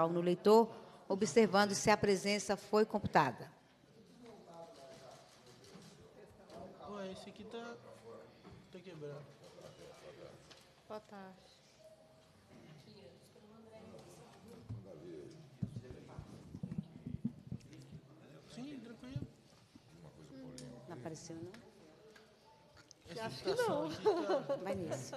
digital no leitor, observando se a presença foi computada. esse aqui está tá quebrado. Boa tarde. Sim, tranquilo. Não apareceu, não? Acho que não. Tá- Vai nisso.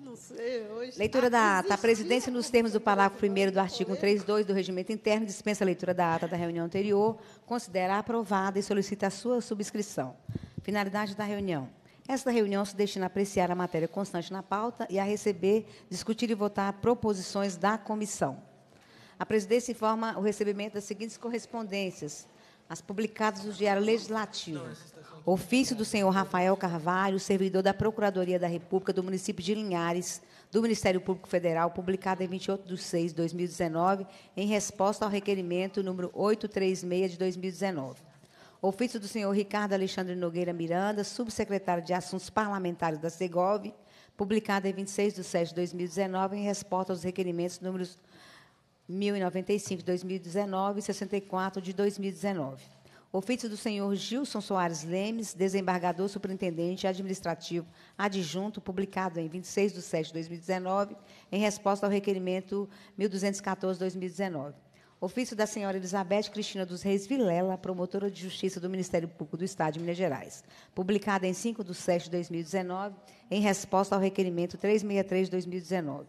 Não sei, hoje. Leitura da tá ata. A presidência, nos termos do parágrafo 1 do artigo 32 do Regimento Interno, dispensa a leitura da ata da reunião anterior, considera aprovada e solicita a sua subscrição. Finalidade da reunião. Esta reunião se destina a apreciar a matéria constante na pauta e a receber, discutir e votar proposições da comissão. A presidência informa o recebimento das seguintes correspondências as publicadas no Diário Legislativo. Ofício do senhor Rafael Carvalho, servidor da Procuradoria da República do município de Linhares, do Ministério Público Federal, publicado em 28 de 6 de 2019, em resposta ao requerimento número 836 de 2019. Ofício do senhor Ricardo Alexandre Nogueira Miranda, subsecretário de Assuntos Parlamentares da SEGOV, publicado em 26 de 7 de 2019, em resposta aos requerimentos números 1095 de 2019 e 64 de 2019. Ofício do senhor Gilson Soares Lemes, desembargador superintendente administrativo adjunto, publicado em 26 de 7 de 2019, em resposta ao requerimento 1214-2019. Ofício da senhora Elizabeth Cristina dos Reis Vilela, promotora de justiça do Ministério Público do Estado de Minas Gerais, publicada em 5 de 7 de 2019, em resposta ao requerimento 363-2019.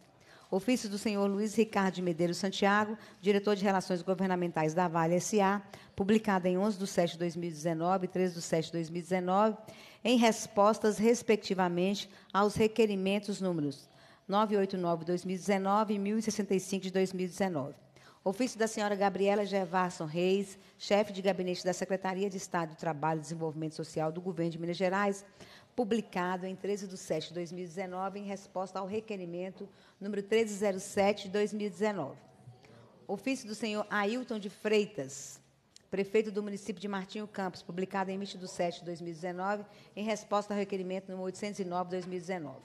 Ofício do senhor Luiz Ricardo de Medeiros Santiago, diretor de Relações Governamentais da Vale S.A., publicado em 11 de setembro de 2019 e 13 de setembro de 2019, em respostas, respectivamente, aos requerimentos números 989-2019 e 1065 de 2019. Ofício da senhora Gabriela Gervarson Reis, chefe de gabinete da Secretaria de Estado do Trabalho e Desenvolvimento Social do Governo de Minas Gerais, publicado em 13 de 7 de 2019, em resposta ao requerimento número 1307 de 2019. Ofício do senhor Ailton de Freitas, prefeito do município de Martinho Campos, publicado em 20 de 7 de 2019, em resposta ao requerimento número 809 de 2019.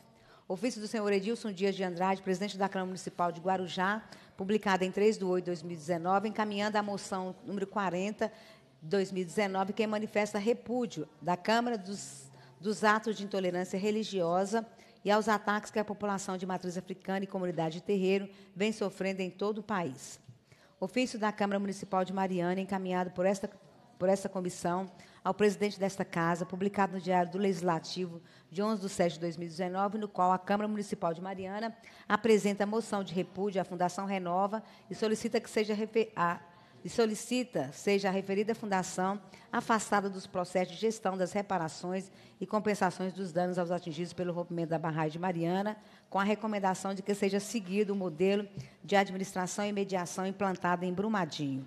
Ofício do senhor Edilson Dias de Andrade, presidente da Câmara Municipal de Guarujá, publicado em 3 de 8 de 2019, encaminhando a moção número 40 de 2019, que manifesta repúdio da Câmara dos dos atos de intolerância religiosa e aos ataques que a população de matriz africana e comunidade de terreiro vem sofrendo em todo o país. Ofício da Câmara Municipal de Mariana, encaminhado por esta, por esta comissão ao presidente desta casa, publicado no Diário do Legislativo de 11 de 7 de 2019, no qual a Câmara Municipal de Mariana apresenta moção de repúdio à Fundação Renova e solicita que seja a e solicita seja a referida fundação afastada dos processos de gestão das reparações e compensações dos danos aos atingidos pelo rompimento da barragem de Mariana, com a recomendação de que seja seguido o modelo de administração e mediação implantado em Brumadinho.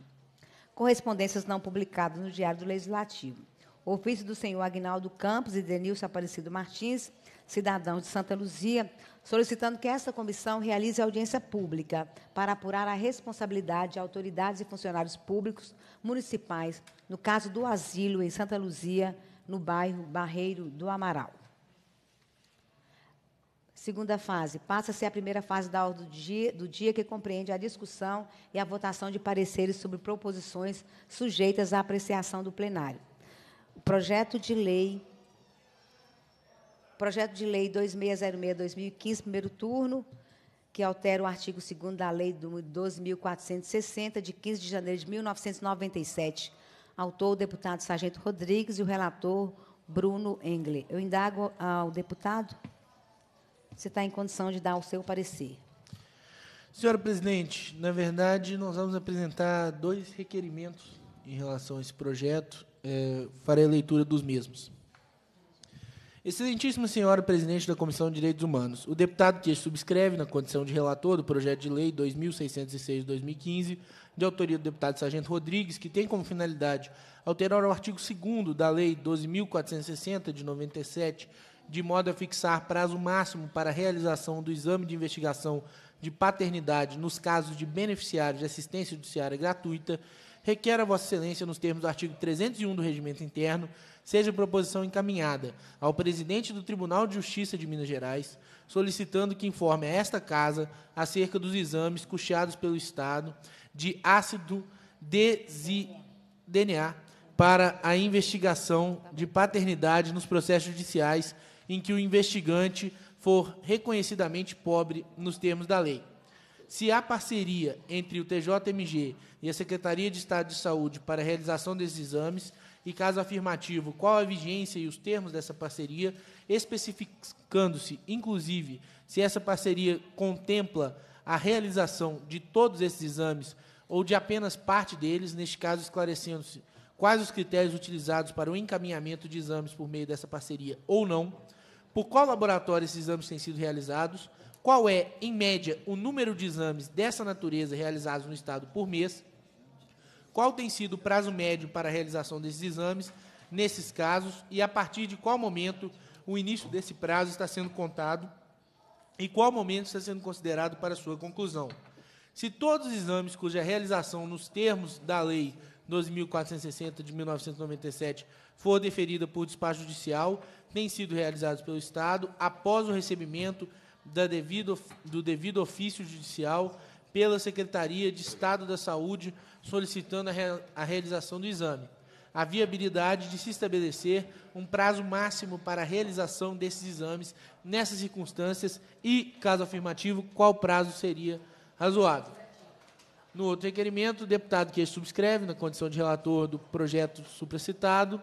Correspondências não publicadas no Diário do Legislativo. O ofício do senhor Agnaldo Campos e Denilson Aparecido Martins, cidadão de Santa Luzia, solicitando que esta comissão realize audiência pública para apurar a responsabilidade de autoridades e funcionários públicos municipais no caso do asilo em Santa Luzia, no bairro Barreiro do Amaral. Segunda fase. Passa-se a primeira fase da ordem do dia, do dia, que compreende a discussão e a votação de pareceres sobre proposições sujeitas à apreciação do plenário. O projeto de lei projeto de lei 2606-2015, primeiro turno, que altera o artigo 2 da Lei 12.460, de 15 de janeiro de 1997. Autor, o deputado Sargento Rodrigues e o relator Bruno Engle. Eu indago ao deputado se está em condição de dar o seu parecer. Senhora presidente, na verdade, nós vamos apresentar dois requerimentos em relação a esse projeto. É, farei a leitura dos mesmos. Excelentíssima senhora presidente da Comissão de Direitos Humanos, o deputado que subscreve na condição de relator do projeto de lei 2606/2015, de autoria do deputado Sargento Rodrigues, que tem como finalidade alterar o artigo 2 da lei 12460 de 97, de modo a fixar prazo máximo para a realização do exame de investigação de paternidade nos casos de beneficiários de assistência judiciária gratuita requer a Vossa Excelência, nos termos do artigo 301 do Regimento Interno, seja proposição encaminhada ao presidente do Tribunal de Justiça de Minas Gerais, solicitando que informe a esta Casa acerca dos exames custeados pelo Estado de ácido DNA para a investigação de paternidade nos processos judiciais em que o investigante for reconhecidamente pobre nos termos da lei se há parceria entre o TJMG e a Secretaria de Estado de Saúde para a realização desses exames, e caso afirmativo, qual a vigência e os termos dessa parceria, especificando-se, inclusive, se essa parceria contempla a realização de todos esses exames ou de apenas parte deles, neste caso esclarecendo-se quais os critérios utilizados para o encaminhamento de exames por meio dessa parceria ou não, por qual laboratório esses exames têm sido realizados, qual é, em média, o número de exames dessa natureza realizados no Estado por mês, qual tem sido o prazo médio para a realização desses exames nesses casos e a partir de qual momento o início desse prazo está sendo contado e qual momento está sendo considerado para sua conclusão. Se todos os exames cuja realização nos termos da Lei 12.460 de 1997 for deferida por despacho judicial, têm sido realizados pelo Estado após o recebimento devido, do devido ofício judicial pela Secretaria de Estado da Saúde, solicitando a, re, a realização do exame. A viabilidade de se estabelecer um prazo máximo para a realização desses exames nessas circunstâncias e, caso afirmativo, qual prazo seria razoável. No outro requerimento, o deputado que subscreve, na condição de relator do projeto supracitado,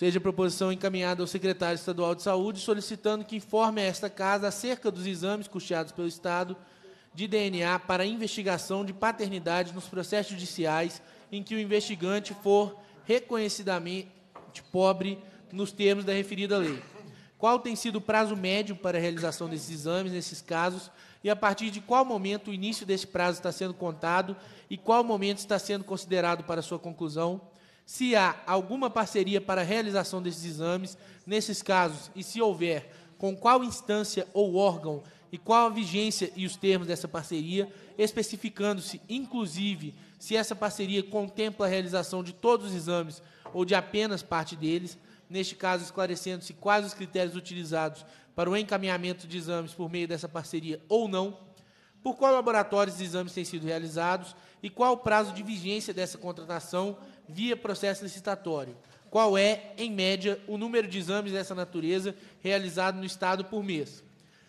seja a proposição encaminhada ao secretário estadual de saúde solicitando que informe a esta casa acerca dos exames custeados pelo Estado de DNA para investigação de paternidade nos processos judiciais em que o investigante for reconhecidamente pobre nos termos da referida lei. Qual tem sido o prazo médio para a realização desses exames nesses casos e a partir de qual momento o início desse prazo está sendo contado e qual momento está sendo considerado para sua conclusão? se há alguma parceria para a realização desses exames nesses casos e, se houver, com qual instância ou órgão e qual a vigência e os termos dessa parceria, especificando-se, inclusive, se essa parceria contempla a realização de todos os exames ou de apenas parte deles, neste caso esclarecendo-se quais os critérios utilizados para o encaminhamento de exames por meio dessa parceria ou não, por qual laboratórios os exames têm sido realizados e qual o prazo de vigência dessa contratação via processo licitatório. Qual é, em média, o número de exames dessa natureza realizado no Estado por mês?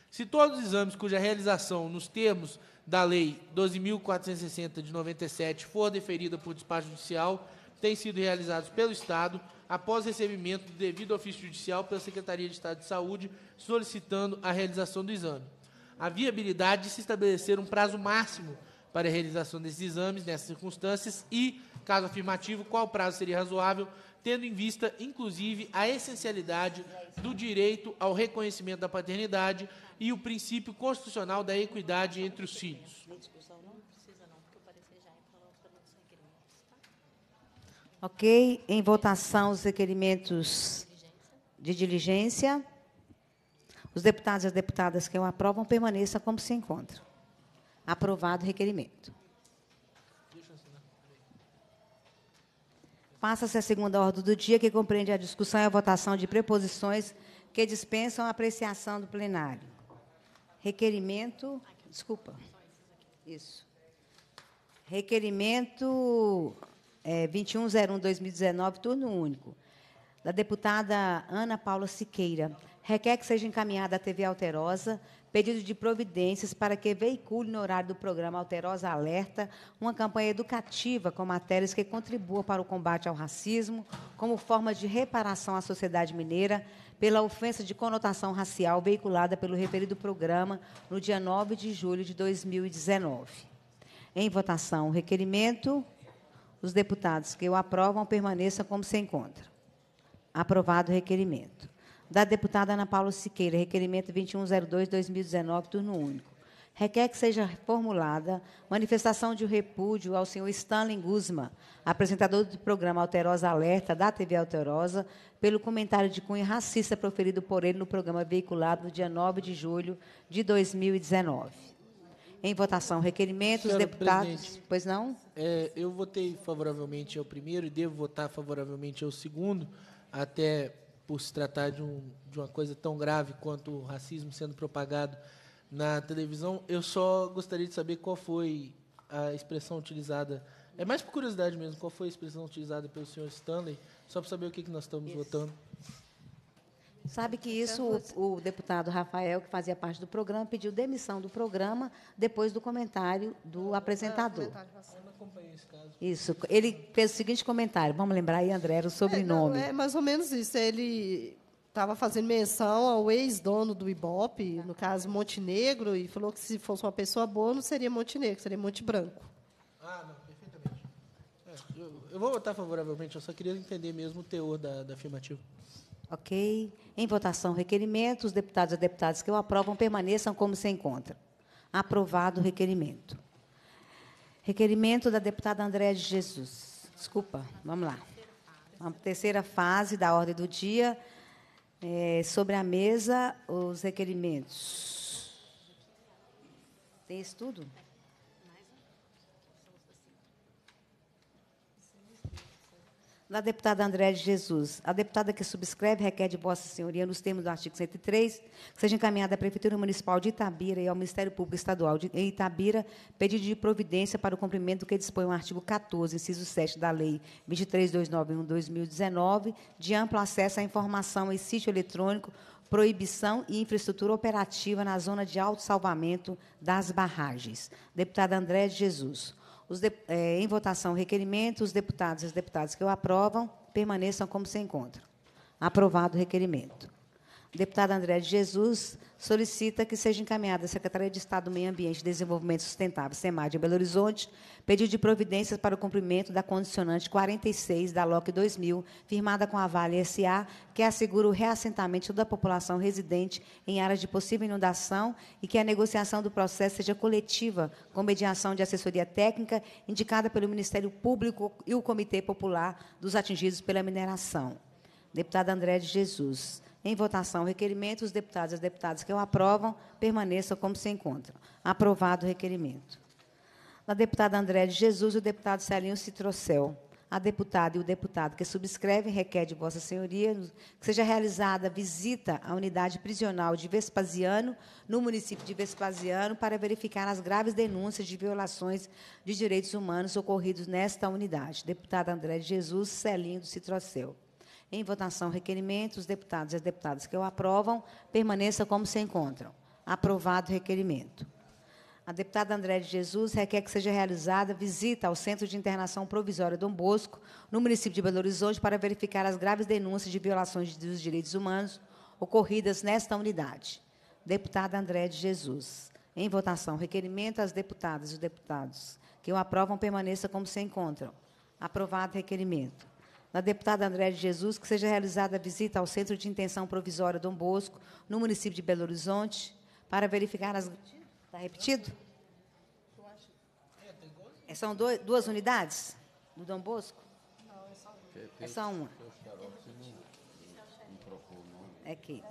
Se todos os exames cuja realização, nos termos da Lei 12.460 de 97, for deferida por despacho judicial, têm sido realizados pelo Estado após recebimento do devido ofício judicial pela Secretaria de Estado de Saúde, solicitando a realização do exame. A viabilidade de se estabelecer um prazo máximo para a realização desses exames nessas circunstâncias e, caso afirmativo, qual prazo seria razoável, tendo em vista, inclusive, a essencialidade do direito ao reconhecimento da paternidade e o princípio constitucional da equidade entre os filhos. Tá? Ok, em votação os requerimentos de diligência. Os deputados e as deputadas que o aprovam permaneçam como se encontram. Aprovado o requerimento. Passa-se a segunda ordem do dia, que compreende a discussão e a votação de preposições que dispensam a apreciação do plenário. Requerimento. Desculpa. Isso. Requerimento é, 2101-2019, turno único, da deputada Ana Paula Siqueira. Requer que seja encaminhada à TV Alterosa pedido de providências para que veicule no horário do programa Alterosa Alerta uma campanha educativa com matérias que contribuam para o combate ao racismo, como forma de reparação à sociedade mineira pela ofensa de conotação racial veiculada pelo referido programa no dia 9 de julho de 2019. Em votação, o requerimento. Os deputados que o aprovam permaneçam como se encontra. Aprovado o requerimento da deputada Ana Paula Siqueira, requerimento 2102-2019, turno único. Requer que seja formulada manifestação de repúdio ao senhor Stanley Guzman, apresentador do programa Alterosa Alerta, da TV Alterosa, pelo comentário de cunho racista proferido por ele no programa veiculado no dia 9 de julho de 2019. Em votação, requerimento, os deputados. Pois não? É, eu votei favoravelmente ao primeiro e devo votar favoravelmente ao segundo, até por se tratar de, um, de uma coisa tão grave quanto o racismo sendo propagado na televisão. Eu só gostaria de saber qual foi a expressão utilizada. É mais por curiosidade mesmo, qual foi a expressão utilizada pelo senhor Stanley, só para saber o que, que nós estamos Isso. votando. Sabe que então, isso o, o, deputado Rafael, que fazia parte do programa, pediu demissão do programa depois do comentário do ah, apresentador. Isso. Ele fez o seguinte comentário. Vamos lembrar aí, André, era o sobrenome. É, não, é mais ou menos isso. Ele estava fazendo menção ao ex-dono do Ibope, tá. no caso Montenegro, e falou que se fosse uma pessoa boa, não seria Montenegro, seria Monte Branco. Ah, não, perfeitamente. É, eu, eu, vou votar favoravelmente, eu só queria entender mesmo o teor da, da afirmativa. Ok? Em votação, requerimento. Os deputados e deputadas que o aprovam permaneçam como se encontra. Aprovado o requerimento. Requerimento da deputada Andréa de Jesus. Desculpa, vamos lá. A terceira fase da ordem do dia. É, sobre a mesa, os requerimentos. Tem isso tudo? da deputada André de Jesus. A deputada que subscreve requer de Vossa Senhoria, nos termos do artigo 103, que seja encaminhada à Prefeitura Municipal de Itabira e ao Ministério Público Estadual de Itabira pedido de providência para o cumprimento do que dispõe o artigo 14, inciso 7 da Lei 23.291/2019, de amplo acesso à informação e sítio eletrônico proibição e infraestrutura operativa na zona de salvamento das barragens. Deputada André de Jesus de, é, em votação o requerimento, os deputados e as deputadas que o aprovam permaneçam como se encontram. Aprovado o requerimento deputado André de Jesus solicita que seja encaminhada à Secretaria de Estado do Meio Ambiente e Desenvolvimento Sustentável, SEMAD, em Belo Horizonte, pedido de providências para o cumprimento da condicionante 46 da LOC 2000, firmada com a Vale SA, que assegura o reassentamento da população residente em áreas de possível inundação e que a negociação do processo seja coletiva, com mediação de assessoria técnica indicada pelo Ministério Público e o Comitê Popular dos Atingidos pela Mineração. Deputado André de Jesus. Em votação, o requerimento, os deputados e as deputadas que o aprovam permaneçam como se encontram. Aprovado o requerimento. Da deputada André de Jesus e o deputado Celinho Citrocel. A deputada e o deputado que subscrevem requer de Vossa Senhoria que seja realizada visita à unidade prisional de Vespasiano, no município de Vespasiano, para verificar as graves denúncias de violações de direitos humanos ocorridos nesta unidade. Deputada André de Jesus, Celinho do Citrocel. Em votação, requerimento. Os deputados e as deputadas que o aprovam permaneçam como se encontram. Aprovado o requerimento. A deputada André de Jesus requer que seja realizada visita ao Centro de Internação Provisória Dom Bosco, no município de Belo Horizonte, para verificar as graves denúncias de violações dos direitos humanos ocorridas nesta unidade. Deputada André de Jesus. Em votação, requerimento às deputadas e deputados que o aprovam permaneça como se encontram. Aprovado o requerimento na deputada André de Jesus que seja realizada a visita ao Centro de Intenção Provisória Dom Bosco, no município de Belo Horizonte, para verificar as. Está repetido? É, são dois, duas unidades do Dom Bosco? Não, é só uma. É só uma. É aqui.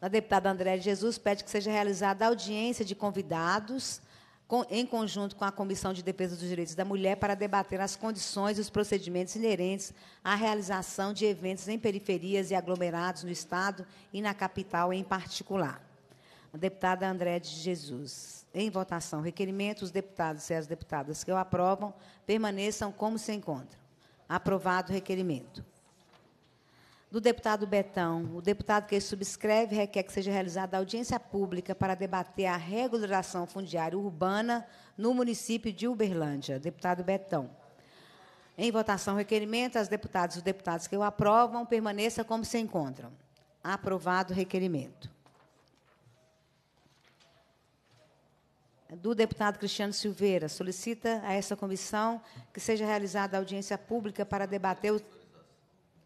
Na deputada André de Jesus pede que seja realizada audiência de convidados em conjunto com a Comissão de Defesa dos Direitos da Mulher, para debater as condições e os procedimentos inerentes à realização de eventos em periferias e aglomerados no Estado e na capital em particular. A deputada André de Jesus. Em votação, requerimento, os deputados e as deputadas que o aprovam permaneçam como se encontram. Aprovado o requerimento do deputado Betão. O deputado que subscreve requer que seja realizada audiência pública para debater a regulação fundiária urbana no município de Uberlândia. Deputado Betão. Em votação, requerimento, as deputadas e os deputados que o aprovam permaneçam como se encontram. Aprovado o requerimento. do deputado Cristiano Silveira. Solicita a essa comissão que seja realizada audiência pública para debater o.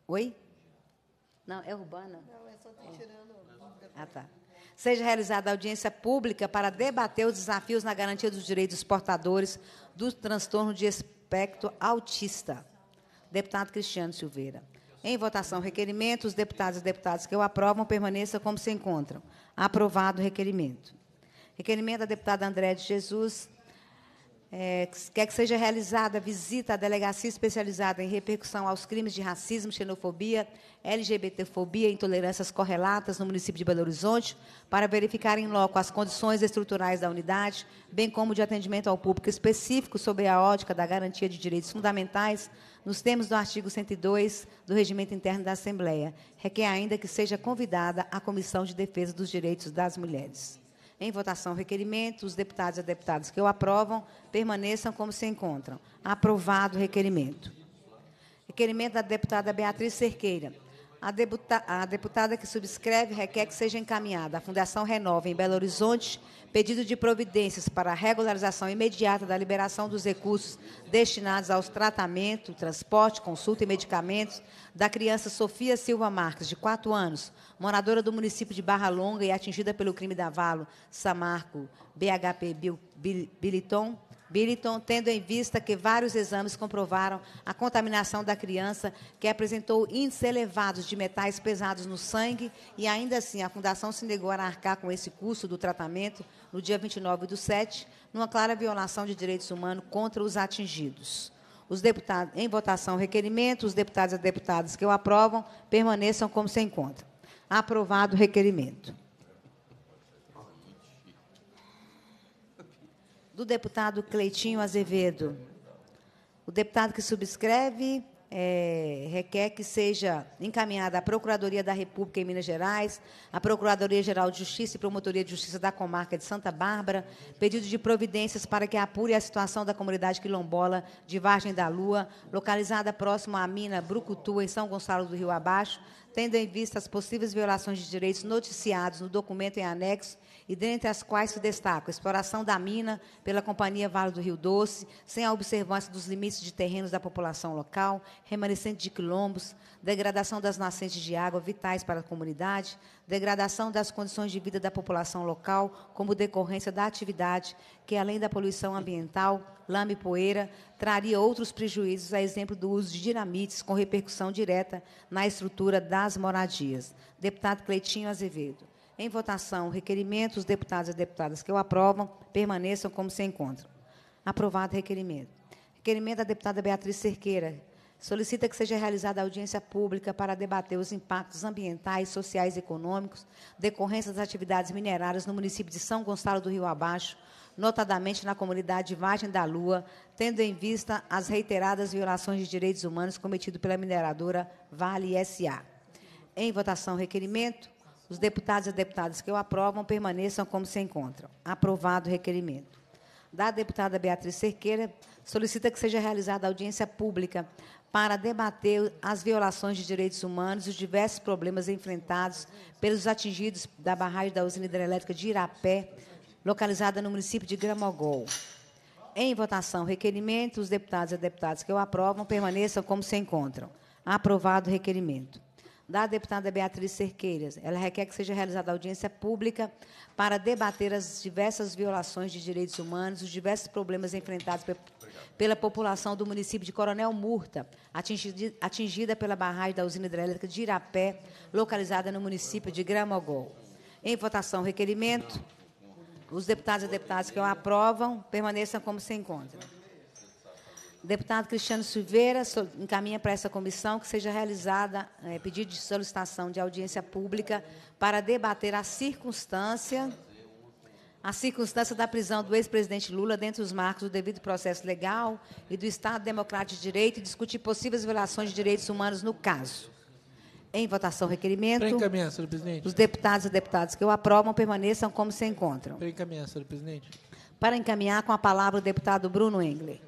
Oi? Não, é urbana? Não, é só estou tirando Ah, tá. Seja realizada audiência pública para debater os desafios na garantia dos direitos dos portadores do transtorno de espectro autista. Deputado Cristiano Silveira. Em votação, requerimento. Os deputados e deputadas que o aprovam permaneçam como se encontram. Aprovado o requerimento. Requerimento da deputada André de Jesus, é, quer que seja realizada visita à delegacia especializada em repercussão aos crimes de racismo, xenofobia, LGBTfobia e intolerâncias correlatas no município de Belo Horizonte, para verificar em loco as condições estruturais da unidade, bem como de atendimento ao público específico sobre a ótica da garantia de direitos fundamentais, nos termos do artigo 102 do Regimento Interno da Assembleia. Requer ainda que seja convidada a Comissão de Defesa dos Direitos das Mulheres. Em votação, requerimento. Os deputados e deputadas que o aprovam permaneçam como se encontram. Aprovado o requerimento. Requerimento da deputada Beatriz Cerqueira a, deputa, a, deputada que subscreve requer que seja encaminhada à Fundação Renova, em Belo Horizonte, pedido de providências para a regularização imediata da liberação dos recursos destinados aos tratamento, transporte, consulta e medicamentos da criança Sofia Silva Marques, de 4 anos, moradora do município de Barra Longa e atingida pelo crime da Valo, Samarco, BHP Bil, Bil, Biliton, Billiton, tendo em vista que vários exames comprovaram a contaminação da criança, que apresentou índices elevados de metais pesados no sangue, e ainda assim a Fundação se negou a arcar com esse custo do tratamento no dia 29 do 7, numa clara violação de direitos humanos contra os atingidos. Os deputados, em votação, o requerimento, os deputados e deputadas que o aprovam permaneçam como se encontra. Aprovado o requerimento. do deputado Cleitinho Azevedo. O deputado que subscreve é, requer que seja encaminhada à Procuradoria da República em Minas Gerais, à Procuradoria-Geral de Justiça e Promotoria de Justiça da Comarca de Santa Bárbara, pedido de providências para que apure a situação da comunidade quilombola de Vargem da Lua, localizada próximo à mina Brucutu, em São Gonçalo do Rio Abaixo, tendo em vista as possíveis violações de direitos noticiados no documento em anexo e dentre as quais se destaca a exploração da mina pela Companhia Vale do Rio Doce, sem a observância dos limites de terrenos da população local, remanescente de quilombos, degradação das nascentes de água vitais para a comunidade, degradação das condições de vida da população local, como decorrência da atividade que, além da poluição ambiental, lama e poeira, traria outros prejuízos, a exemplo do uso de dinamites com repercussão direta na estrutura das moradias. Deputado Cleitinho Azevedo. Em votação, requerimento, os deputados e deputadas que o aprovam permaneçam como se encontram. Aprovado o requerimento. Requerimento da deputada Beatriz Cerqueira. Solicita que seja realizada audiência pública para debater os impactos ambientais, sociais e econômicos decorrentes das atividades minerárias no município de São Gonçalo do Rio Abaixo, notadamente na comunidade Vargem da Lua, tendo em vista as reiteradas violações de direitos humanos cometidas pela mineradora Vale SA. Em votação, requerimento. Os deputados e deputadas que o aprovam permaneçam como se encontram. Aprovado o requerimento. Da deputada Beatriz Cerqueira, solicita que seja realizada audiência pública para debater as violações de direitos humanos e os diversos problemas enfrentados pelos atingidos da barragem da usina hidrelétrica de Irapé, localizada no município de Gramogol. Em votação, requerimento, os deputados e deputadas que o aprovam permaneçam como se encontram. Aprovado o requerimento da deputada Beatriz Cerqueiras. Ela requer que seja realizada audiência pública para debater as diversas violações de direitos humanos, os diversos problemas enfrentados pe pela população do município de Coronel Murta, atingida, atingida pela barragem da usina hidrelétrica de Irapé, localizada no município de Gramogol. Em votação, requerimento. Os deputados e deputadas que o aprovam permaneçam como se encontram. Deputado Cristiano Silveira encaminha para essa comissão que seja realizada é, pedido de solicitação de audiência pública para debater a circunstância a circunstância da prisão do ex-presidente Lula dentro dos marcos do devido processo legal e do Estado Democrático de Direito e discutir possíveis violações de direitos humanos no caso. Em votação, requerimento. Para encaminhar, senhor presidente. Os deputados e deputadas que o aprovam permaneçam como se encontram. Para encaminhar, senhor presidente. Para encaminhar, com a palavra o deputado Bruno Engler.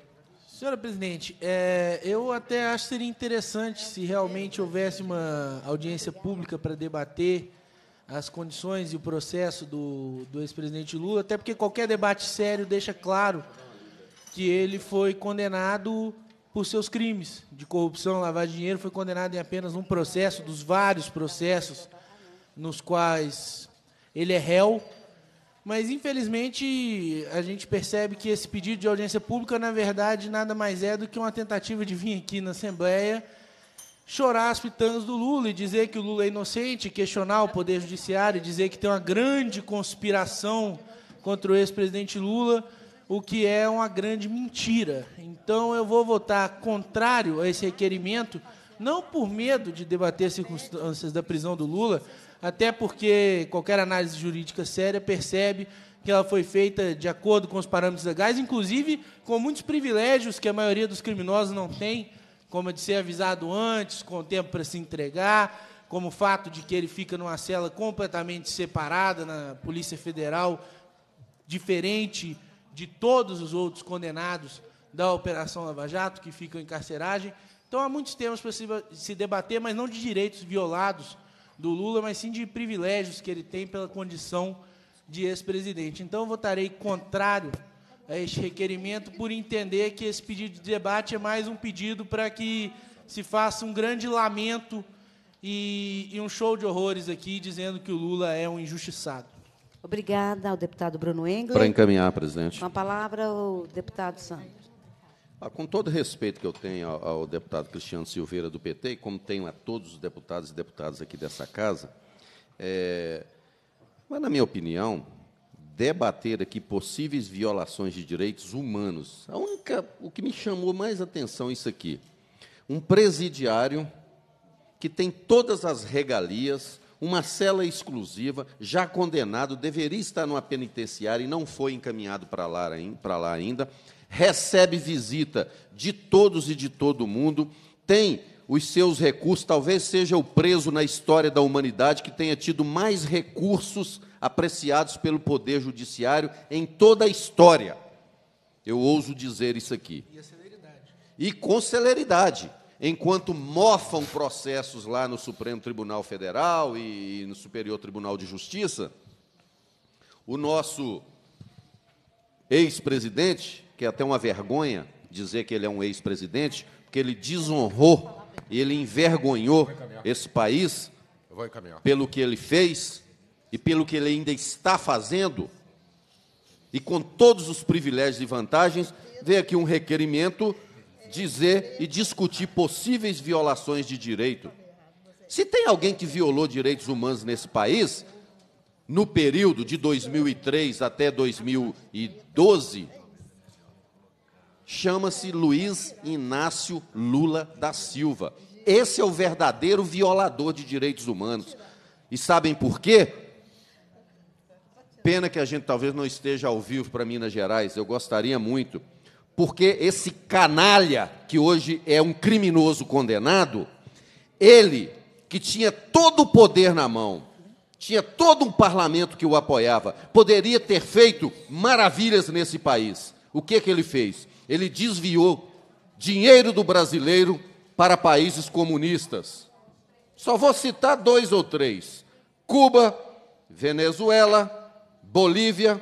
Senhora presidente, é, eu até acho que seria interessante se realmente houvesse uma audiência pública para debater as condições e o processo do, do ex-presidente Lula, até porque qualquer debate sério deixa claro que ele foi condenado por seus crimes de corrupção, lavar dinheiro, foi condenado em apenas um processo, dos vários processos nos quais ele é réu. Mas, infelizmente, a gente percebe que esse pedido de audiência pública, na verdade, nada mais é do que uma tentativa de vir aqui na Assembleia chorar as pitangas do Lula e dizer que o Lula é inocente, questionar o Poder Judiciário, e dizer que tem uma grande conspiração contra o ex-presidente Lula, o que é uma grande mentira. Então, eu vou votar contrário a esse requerimento, não por medo de debater circunstâncias da prisão do Lula, até porque qualquer análise jurídica séria percebe que ela foi feita de acordo com os parâmetros legais, inclusive com muitos privilégios que a maioria dos criminosos não tem, como a de ser avisado antes, com o tempo para se entregar, como o fato de que ele fica numa cela completamente separada na Polícia Federal, diferente de todos os outros condenados da Operação Lava Jato, que ficam em carceragem. Então, há muitos temas para se debater, mas não de direitos violados do Lula, mas sim de privilégios que ele tem pela condição de ex-presidente. Então, eu votarei contrário a este requerimento por entender que esse pedido de debate é mais um pedido para que se faça um grande lamento e, e um show de horrores aqui, dizendo que o Lula é um injustiçado. Obrigada ao deputado Bruno Engler. Para encaminhar, presidente. Com a palavra, o deputado Santos. Ah, com todo respeito que eu tenho ao, ao, deputado Cristiano Silveira do PT, e como tenho a todos os deputados e deputadas aqui dessa casa, é, mas, na minha opinião, debater aqui possíveis violações de direitos humanos, a única, o que me chamou mais atenção é isso aqui. Um presidiário que tem todas as regalias, uma cela exclusiva, já condenado, deveria estar numa penitenciária e não foi encaminhado para lá, para lá ainda recebe visita de todos e de todo mundo, tem os seus recursos, talvez seja o preso na história da humanidade que tenha tido mais recursos apreciados pelo Poder Judiciário em toda a história. Eu ouso dizer isso aqui. E, celeridade. e com celeridade. Enquanto mofam processos lá no Supremo Tribunal Federal e no Superior Tribunal de Justiça, o nosso ex-presidente que é até uma vergonha dizer que ele é um ex-presidente, porque ele desonrou, ele envergonhou esse país pelo que ele fez e pelo que ele ainda está fazendo, e com todos os privilégios e vantagens, veio aqui um requerimento dizer e discutir possíveis violações de direito. Se tem alguém que violou direitos humanos nesse país, no período de 2003 até 2012, chama-se Luiz Inácio Lula da Silva. Esse é o verdadeiro violador de direitos humanos. E sabem por quê? Pena que a gente talvez não esteja ao vivo para Minas Gerais, eu gostaria muito. Porque esse canalha, que hoje é um criminoso condenado, ele, que tinha todo o poder na mão, tinha todo um parlamento que o apoiava, poderia ter feito maravilhas nesse país. O que, que ele fez? ele desviou dinheiro do brasileiro para países comunistas. Só vou citar dois ou três: Cuba, Venezuela, Bolívia.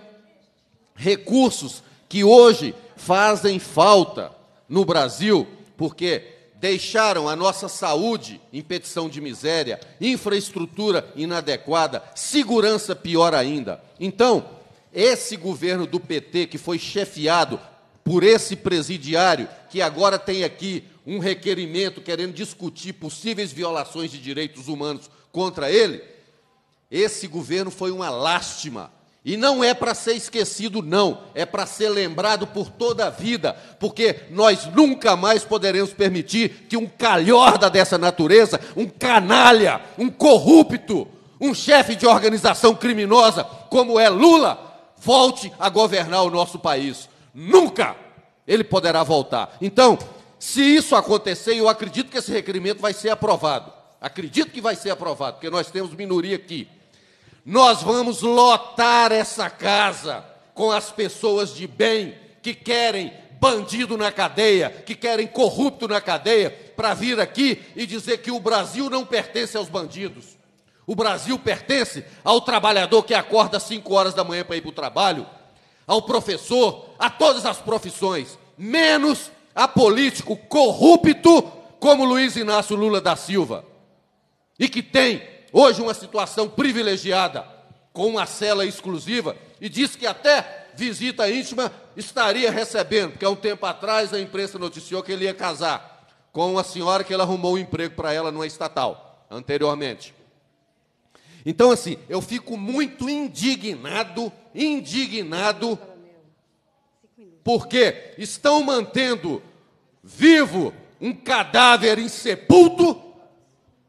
Recursos que hoje fazem falta no Brasil, porque deixaram a nossa saúde em petição de miséria, infraestrutura inadequada, segurança pior ainda. Então, esse governo do PT que foi chefiado por esse presidiário que agora tem aqui um requerimento querendo discutir possíveis violações de direitos humanos contra ele, esse governo foi uma lástima. E não é para ser esquecido, não, é para ser lembrado por toda a vida, porque nós nunca mais poderemos permitir que um calhorda dessa natureza, um canalha, um corrupto, um chefe de organização criminosa como é Lula, volte a governar o nosso país nunca ele poderá voltar. Então, se isso acontecer, eu acredito que esse requerimento vai ser aprovado. Acredito que vai ser aprovado, porque nós temos minoria aqui. Nós vamos lotar essa casa com as pessoas de bem que querem bandido na cadeia, que querem corrupto na cadeia, para vir aqui e dizer que o Brasil não pertence aos bandidos. O Brasil pertence ao trabalhador que acorda às 5 horas da manhã para ir para o trabalho, ao professor, a todas as profissões, menos a político corrupto como Luiz Inácio Lula da Silva. E que tem hoje uma situação privilegiada, com uma cela exclusiva, e diz que até visita íntima estaria recebendo, porque há um tempo atrás a imprensa noticiou que ele ia casar com a senhora que ele arrumou um emprego para ela numa estatal, anteriormente. Então, assim, eu fico muito indignado indignado, porque estão mantendo vivo um cadáver insepulto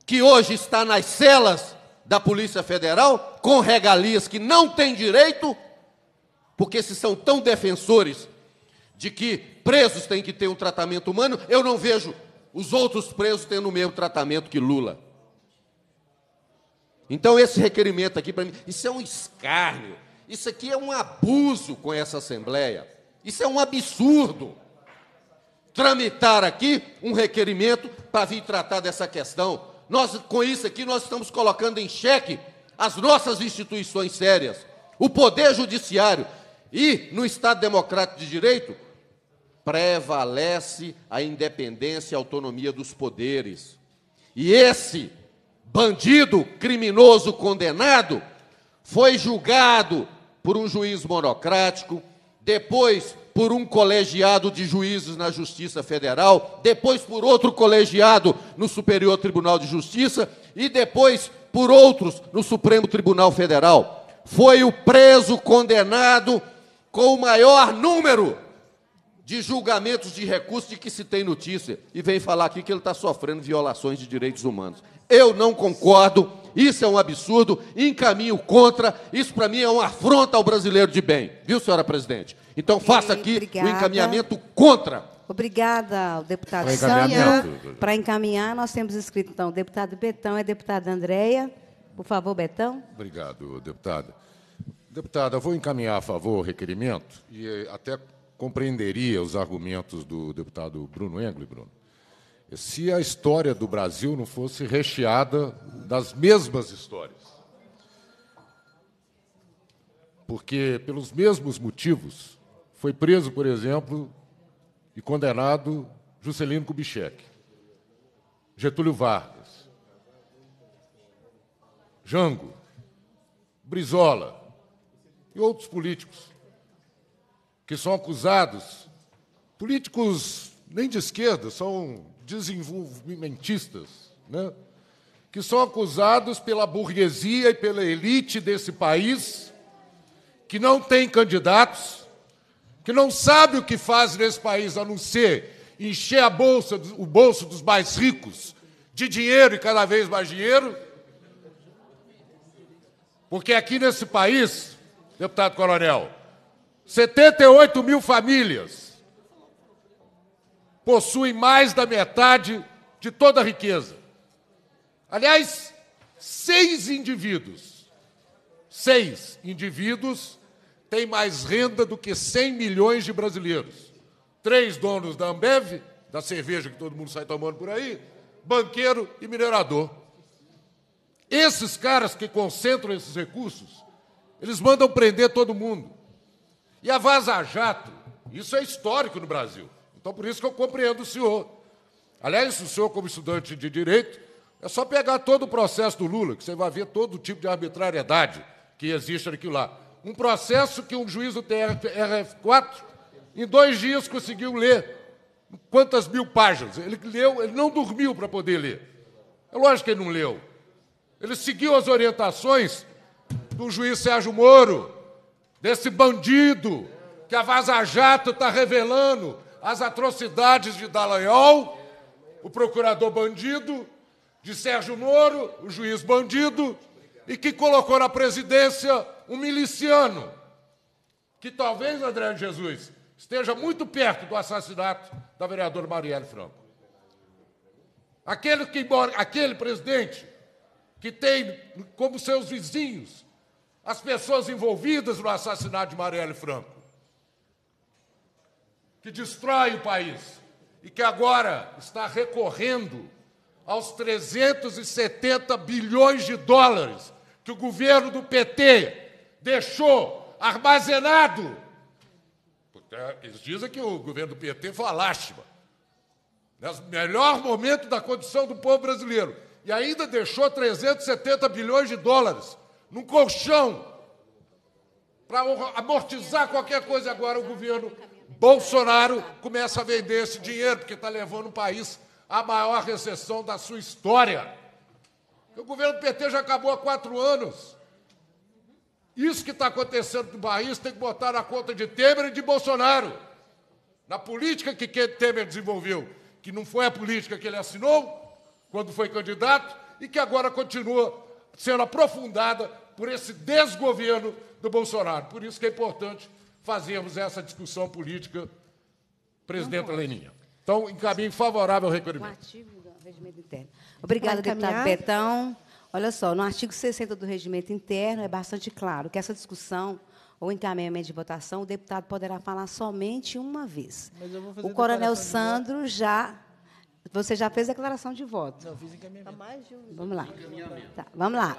que hoje está nas celas da Polícia Federal com regalias que não tem direito, porque se são tão defensores de que presos têm que ter um tratamento humano, eu não vejo os outros presos tendo o mesmo tratamento que Lula. Então, esse requerimento aqui, para mim, isso é um escárnio. Isso aqui é um abuso com essa Assembleia. Isso é um absurdo. Tramitar aqui um requerimento para vir tratar dessa questão. Nós, com isso aqui, nós estamos colocando em xeque as nossas instituições sérias, o poder judiciário e, no Estado Democrático de Direito, prevalece a independência e a autonomia dos poderes. E esse bandido criminoso condenado foi julgado por um juiz monocrático, depois por um colegiado de juízes na Justiça Federal, depois por outro colegiado no Superior Tribunal de Justiça e depois por outros no Supremo Tribunal Federal. Foi o preso condenado com o maior número de julgamentos de recurso de que se tem notícia e vem falar aqui que ele está sofrendo violações de direitos humanos. Eu não concordo isso é um absurdo, encaminho contra, isso para mim é uma afronta ao brasileiro de bem, viu, senhora presidente? Então faça aqui o encaminhamento contra. Obrigada deputado Sanha. Para encaminhar, nós temos escrito, então, deputado Betão e deputada Andréia. Por favor, Betão. Obrigado, deputada. Deputada, vou encaminhar a favor o requerimento e eh, até compreenderia os argumentos do deputado Bruno Engle, Bruno se a história do Brasil não fosse recheada das mesmas histórias. Porque, pelos mesmos motivos, foi preso, por exemplo, e condenado Juscelino Kubitschek, Getúlio Vargas, Jango, Brizola e outros políticos que são acusados, políticos nem de esquerda, são desenvolvimentistas, né? que são acusados pela burguesia e pela elite desse país, que não tem candidatos, que não sabe o que faz nesse país a não ser encher a bolsa, o bolso dos mais ricos de dinheiro e cada vez mais dinheiro. Porque aqui nesse país, deputado coronel, 78 mil famílias possui mais da metade de toda a riqueza. Aliás, seis indivíduos, seis indivíduos têm mais renda do que 100 milhões de brasileiros. Três donos da Ambev, da cerveja que todo mundo sai tomando por aí, banqueiro e minerador. Esses caras que concentram esses recursos, eles mandam prender todo mundo. E a Vaza Jato, isso é histórico no Brasil. Então, por isso que eu compreendo o senhor. Aliás, o senhor, como estudante de direito, é só pegar todo o processo do Lula, que você vai ver todo o tipo de arbitrariedade que existe aqui lá. Um processo que um juiz do TRF4, em dois dias, conseguiu ler quantas mil páginas. Ele leu, ele não dormiu para poder ler. É lógico que ele não leu. Ele seguiu as orientações do juiz Sérgio Moro, desse bandido que a Vaza Jato está revelando, as atrocidades de Dallagnol, o procurador bandido, de Sérgio Moro, o juiz bandido, e que colocou na presidência um miliciano, que talvez, André Jesus, esteja muito perto do assassinato da vereadora Marielle Franco. Aquele, que, aquele presidente que tem como seus vizinhos as pessoas envolvidas no assassinato de Marielle Franco que destrói o país e que agora está recorrendo aos 370 bilhões de dólares que o governo do PT deixou armazenado. Eles dizem que o governo do PT foi uma lástima. No né? melhor momento da condição do povo brasileiro. E ainda deixou 370 bilhões de dólares num colchão para amortizar qualquer coisa agora o governo Bolsonaro começa a vender esse dinheiro, porque está levando o país à maior recessão da sua história. O governo PT já acabou há quatro anos. Isso que está acontecendo no país tem que botar na conta de Temer e de Bolsonaro. Na política que Temer desenvolveu, que não foi a política que ele assinou quando foi candidato e que agora continua sendo aprofundada por esse desgoverno do Bolsonaro. Por isso que é importante fazermos essa discussão política, presidenta Leninha. Então, encaminho favorável ao requerimento. Obrigada, deputado Betão. Olha só, no artigo 60 do regimento interno é bastante claro que essa discussão ou encaminhamento de votação, o deputado poderá falar somente uma vez. o coronel Sandro já. Você já fez a declaração de voto. Não, fiz encaminhamento. Tá vamos lá. Tá, vamos lá.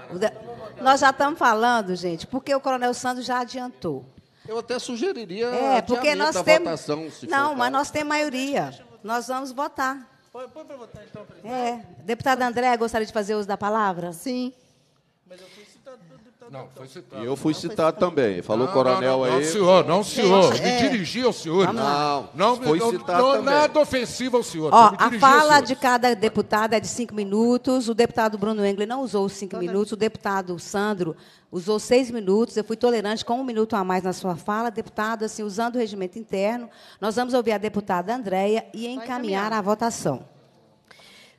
Nós já estamos falando, gente, porque o coronel Sandro já adiantou. Eu até sugeriria é, porque nós temos... votação, se Não, mas nós temos maioria. Nós vamos votar. Põe para votar, então, presidente. É. Deputado André, gostaria de fazer uso da palavra? Sim. Não, foi citado. E eu fui citado também. Falou o coronel não, não, aí. Não, senhor, não, é, senhor. Me é. dirigi ao senhor. Não, não, foi citado não, também. É nada ofensivo ao senhor. Ó, a fala de cada deputado é de cinco minutos. O deputado Bruno Engler não usou os cinco minutos. O deputado Sandro usou seis minutos. Eu fui tolerante com um minuto a mais na sua fala. Deputado, assim, usando o regimento interno, nós vamos ouvir a deputada Andréia e encaminhar a votação.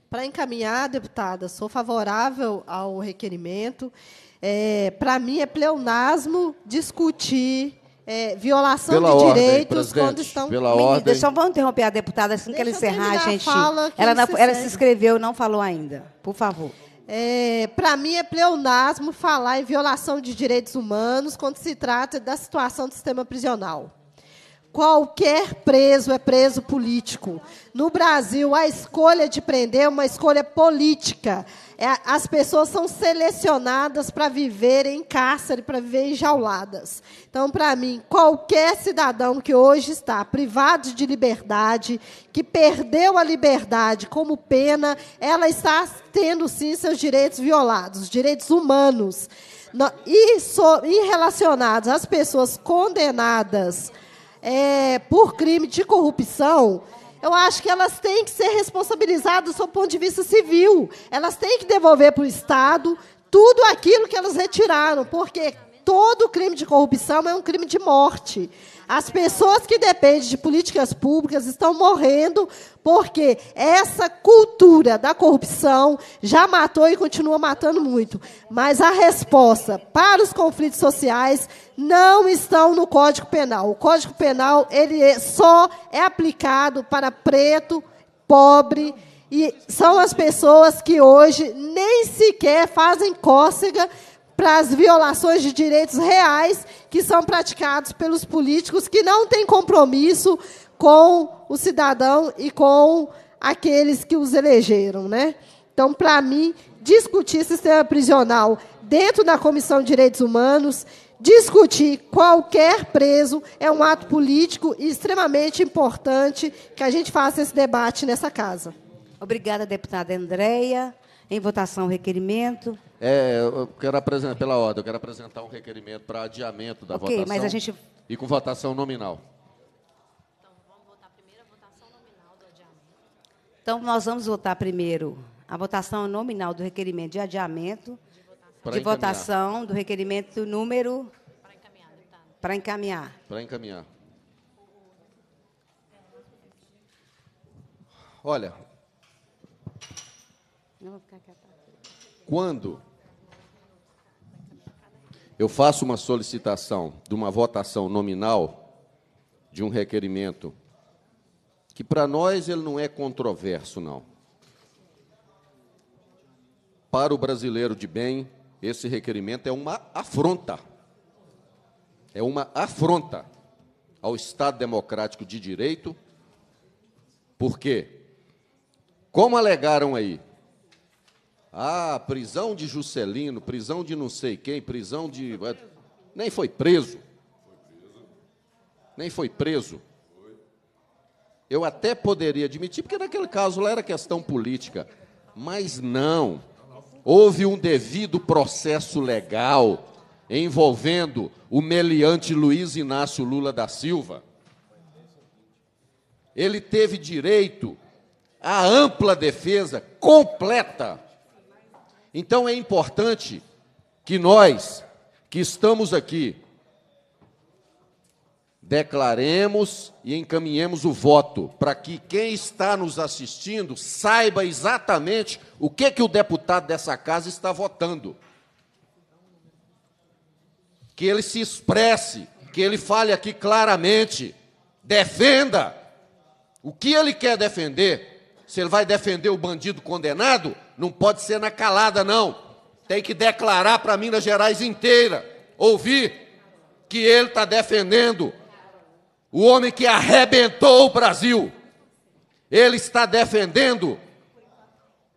Para encaminhar, deputada, sou favorável ao requerimento. É, Para mim é pleonasmo discutir é, violação pela de ordem, direitos quando estão. Pela Menina, ordem. Deixa, vamos interromper a deputada assim que ela encerrar, gente. Fala, ela, se ela se inscreveu e não falou ainda. Por favor. É, Para mim é pleonasmo falar em violação de direitos humanos quando se trata da situação do sistema prisional. Qualquer preso é preso político. No Brasil, a escolha de prender é uma escolha política. É, as pessoas são selecionadas para viver em cárcere, para viver enjauladas. Então, para mim, qualquer cidadão que hoje está privado de liberdade, que perdeu a liberdade como pena, ela está tendo sim seus direitos violados, direitos humanos. E, so, e relacionados às pessoas condenadas é, por crime de corrupção, eu acho que elas têm que ser responsabilizadas do ponto de vista civil. Elas têm que devolver para o Estado tudo aquilo que elas retiraram, porque todo crime de corrupção é um crime de morte. As pessoas que dependem de políticas públicas estão morrendo porque essa cultura da corrupção já matou e continua matando muito. Mas a resposta para os conflitos sociais não estão no Código Penal. O Código Penal ele é, só é aplicado para preto, pobre e são as pessoas que hoje nem sequer fazem cócega para as violações de direitos reais que são praticados pelos políticos que não têm compromisso com o cidadão e com aqueles que os elegeram, né? Então, para mim, discutir sistema prisional dentro da Comissão de Direitos Humanos, discutir qualquer preso é um ato político extremamente importante que a gente faça esse debate nessa casa. Obrigada, deputada Andréia. Em votação, o requerimento. É, eu quero apresentar, pela ordem, eu quero apresentar um requerimento para adiamento da okay, votação. mas a gente... E com votação nominal. Então, vamos votar primeiro a votação nominal do adiamento. Então, nós vamos votar primeiro a votação nominal do requerimento de adiamento de votação do requerimento número. Para encaminhar, deputado. Para encaminhar. Para encaminhar. Olha, eu vou ficar quieta. Quando eu faço uma solicitação de uma votação nominal de um requerimento que para nós ele não é controverso não. Para o brasileiro de bem, esse requerimento é uma afronta. É uma afronta ao Estado democrático de direito. Porque, Como alegaram aí, ah, prisão de Juscelino, prisão de não sei quem, prisão de. Foi Nem foi preso. Foi Nem foi preso. Foi. Eu até poderia admitir, porque naquele caso lá era questão política. Mas não. Houve um devido processo legal envolvendo o meliante Luiz Inácio Lula da Silva. Ele teve direito à ampla defesa completa então é importante que nós que estamos aqui declaremos e encaminhemos o voto para que quem está nos assistindo saiba exatamente o que que o deputado dessa casa está votando. Que ele se expresse, que ele fale aqui claramente, defenda o que ele quer defender. Se ele vai defender o bandido condenado não pode ser na calada, não. Tem que declarar para Minas Gerais inteira, ouvir que ele está defendendo o homem que arrebentou o Brasil. Ele está defendendo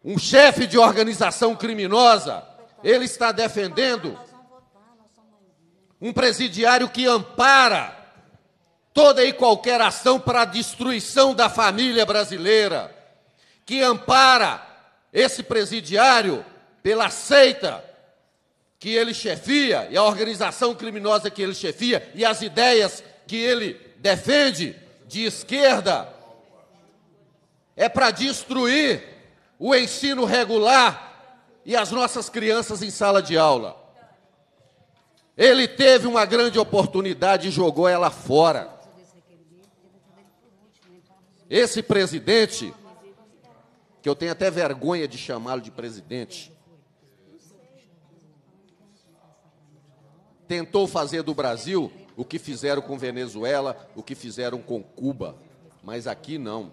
um chefe de organização criminosa. Ele está defendendo um presidiário que ampara toda e qualquer ação para a destruição da família brasileira, que ampara esse presidiário pela seita que ele chefia e a organização criminosa que ele chefia e as ideias que ele defende de esquerda é para destruir o ensino regular e as nossas crianças em sala de aula. Ele teve uma grande oportunidade e jogou ela fora. Esse presidente que eu tenho até vergonha de chamá-lo de presidente, tentou fazer do Brasil o que fizeram com Venezuela, o que fizeram com Cuba, mas aqui não.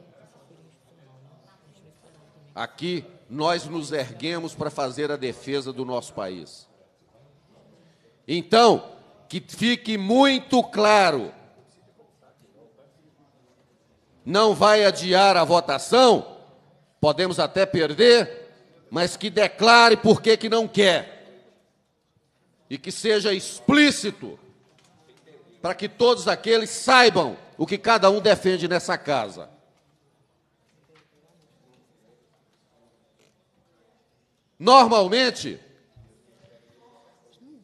Aqui nós nos erguemos para fazer a defesa do nosso país. Então, que fique muito claro: não vai adiar a votação Podemos até perder, mas que declare por que, que não quer. E que seja explícito, para que todos aqueles saibam o que cada um defende nessa casa. Normalmente,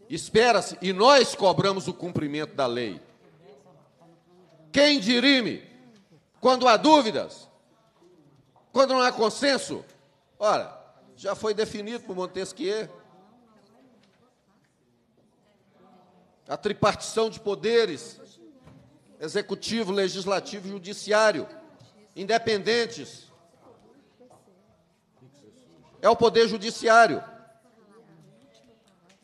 espera-se, e nós cobramos o cumprimento da lei. Quem dirime? Quando há dúvidas, quando não há consenso, ora, já foi definido por Montesquieu. A tripartição de poderes, executivo, legislativo e judiciário, independentes. É o poder judiciário.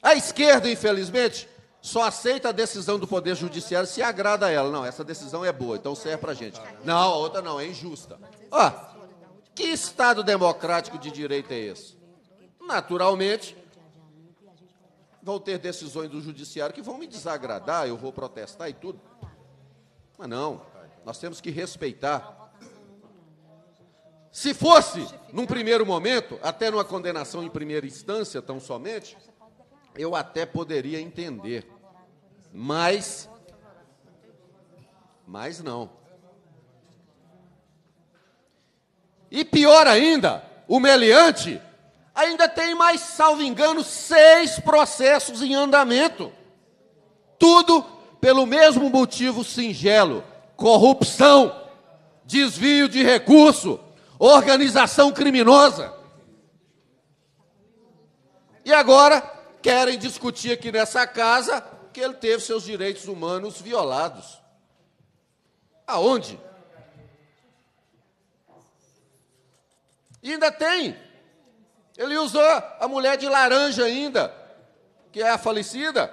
A esquerda, infelizmente, só aceita a decisão do Poder Judiciário se agrada a ela. Não, essa decisão é boa, então serve para a gente. Não, a outra não, é injusta. Ó, que Estado democrático de direito é esse? Naturalmente, vão ter decisões do judiciário que vão me desagradar, eu vou protestar e tudo. Mas não, nós temos que respeitar. Se fosse, num primeiro momento, até numa condenação em primeira instância, tão somente, eu até poderia entender. Mas, mas não. E pior ainda, o meliante ainda tem mais, salvo engano, seis processos em andamento. Tudo pelo mesmo motivo singelo: corrupção, desvio de recurso, organização criminosa. E agora querem discutir aqui nessa casa que ele teve seus direitos humanos violados. Aonde? E ainda tem. Ele usou a mulher de laranja ainda, que é a falecida,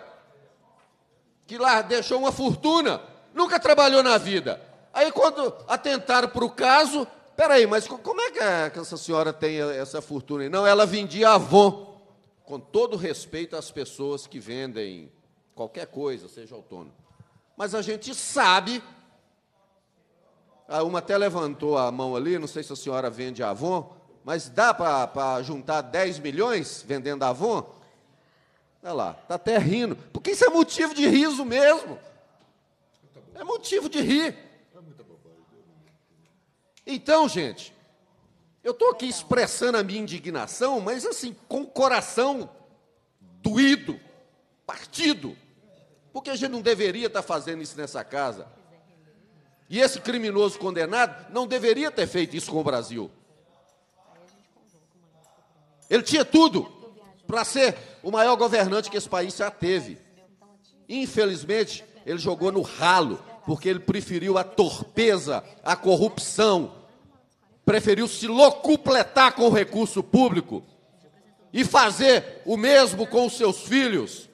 que lá deixou uma fortuna, nunca trabalhou na vida. Aí quando atentaram para o caso, peraí, mas como é que essa senhora tem essa fortuna? Não, ela vendia Avon. Com todo respeito às pessoas que vendem qualquer coisa, seja autônomo. Mas a gente sabe. Ah, uma até levantou a mão ali, não sei se a senhora vende Avon mas dá para juntar 10 milhões vendendo Avon? Olha lá, está até rindo. Porque isso é motivo de riso mesmo. É motivo de rir. Então, gente, eu estou aqui expressando a minha indignação, mas assim, com o coração doído, partido. Porque a gente não deveria estar tá fazendo isso nessa casa. E esse criminoso condenado não deveria ter feito isso com o Brasil. Ele tinha tudo para ser o maior governante que esse país já teve. Infelizmente, ele jogou no ralo, porque ele preferiu a torpeza, a corrupção, preferiu se locupletar com o recurso público e fazer o mesmo com os seus filhos.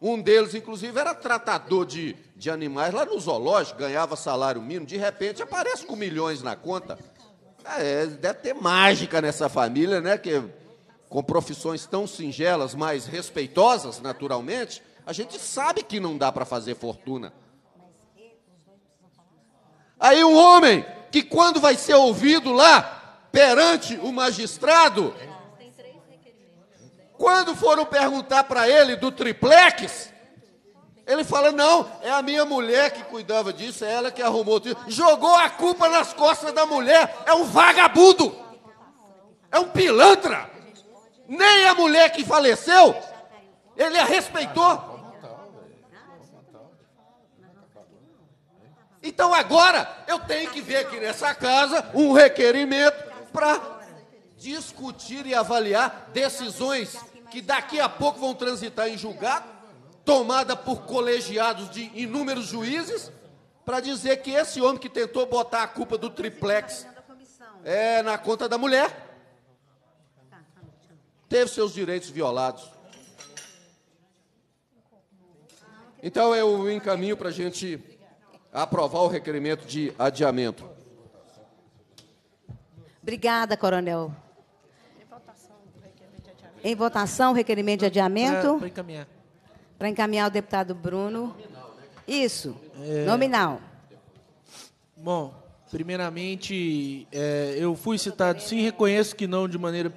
Um deles, inclusive, era tratador de, de animais lá no zoológico, ganhava salário mínimo, de repente aparece com milhões na conta. É, deve ter mágica nessa família, né? Que com profissões tão singelas, mas respeitosas, naturalmente, a gente sabe que não dá para fazer fortuna. Aí um homem que quando vai ser ouvido lá perante o magistrado, quando foram perguntar para ele do triplex, ele fala: "Não, é a minha mulher que cuidava disso, é ela que arrumou tudo". Jogou a culpa nas costas da mulher, é um vagabundo. É um pilantra. Nem a mulher que faleceu, ele a respeitou. Então agora eu tenho que ver aqui nessa casa um requerimento para discutir e avaliar decisões que daqui a pouco vão transitar em julgado, tomada por colegiados de inúmeros juízes, para dizer que esse homem que tentou botar a culpa do triplex é na conta da mulher, teve seus direitos violados. Então eu encaminho para a gente aprovar o requerimento de adiamento. Obrigada, coronel. Em votação, o requerimento de adiamento. Para encaminhar. Para encaminhar o deputado Bruno. Isso, é... nominal. Bom, primeiramente, é, eu fui citado, sim, reconheço que não de maneira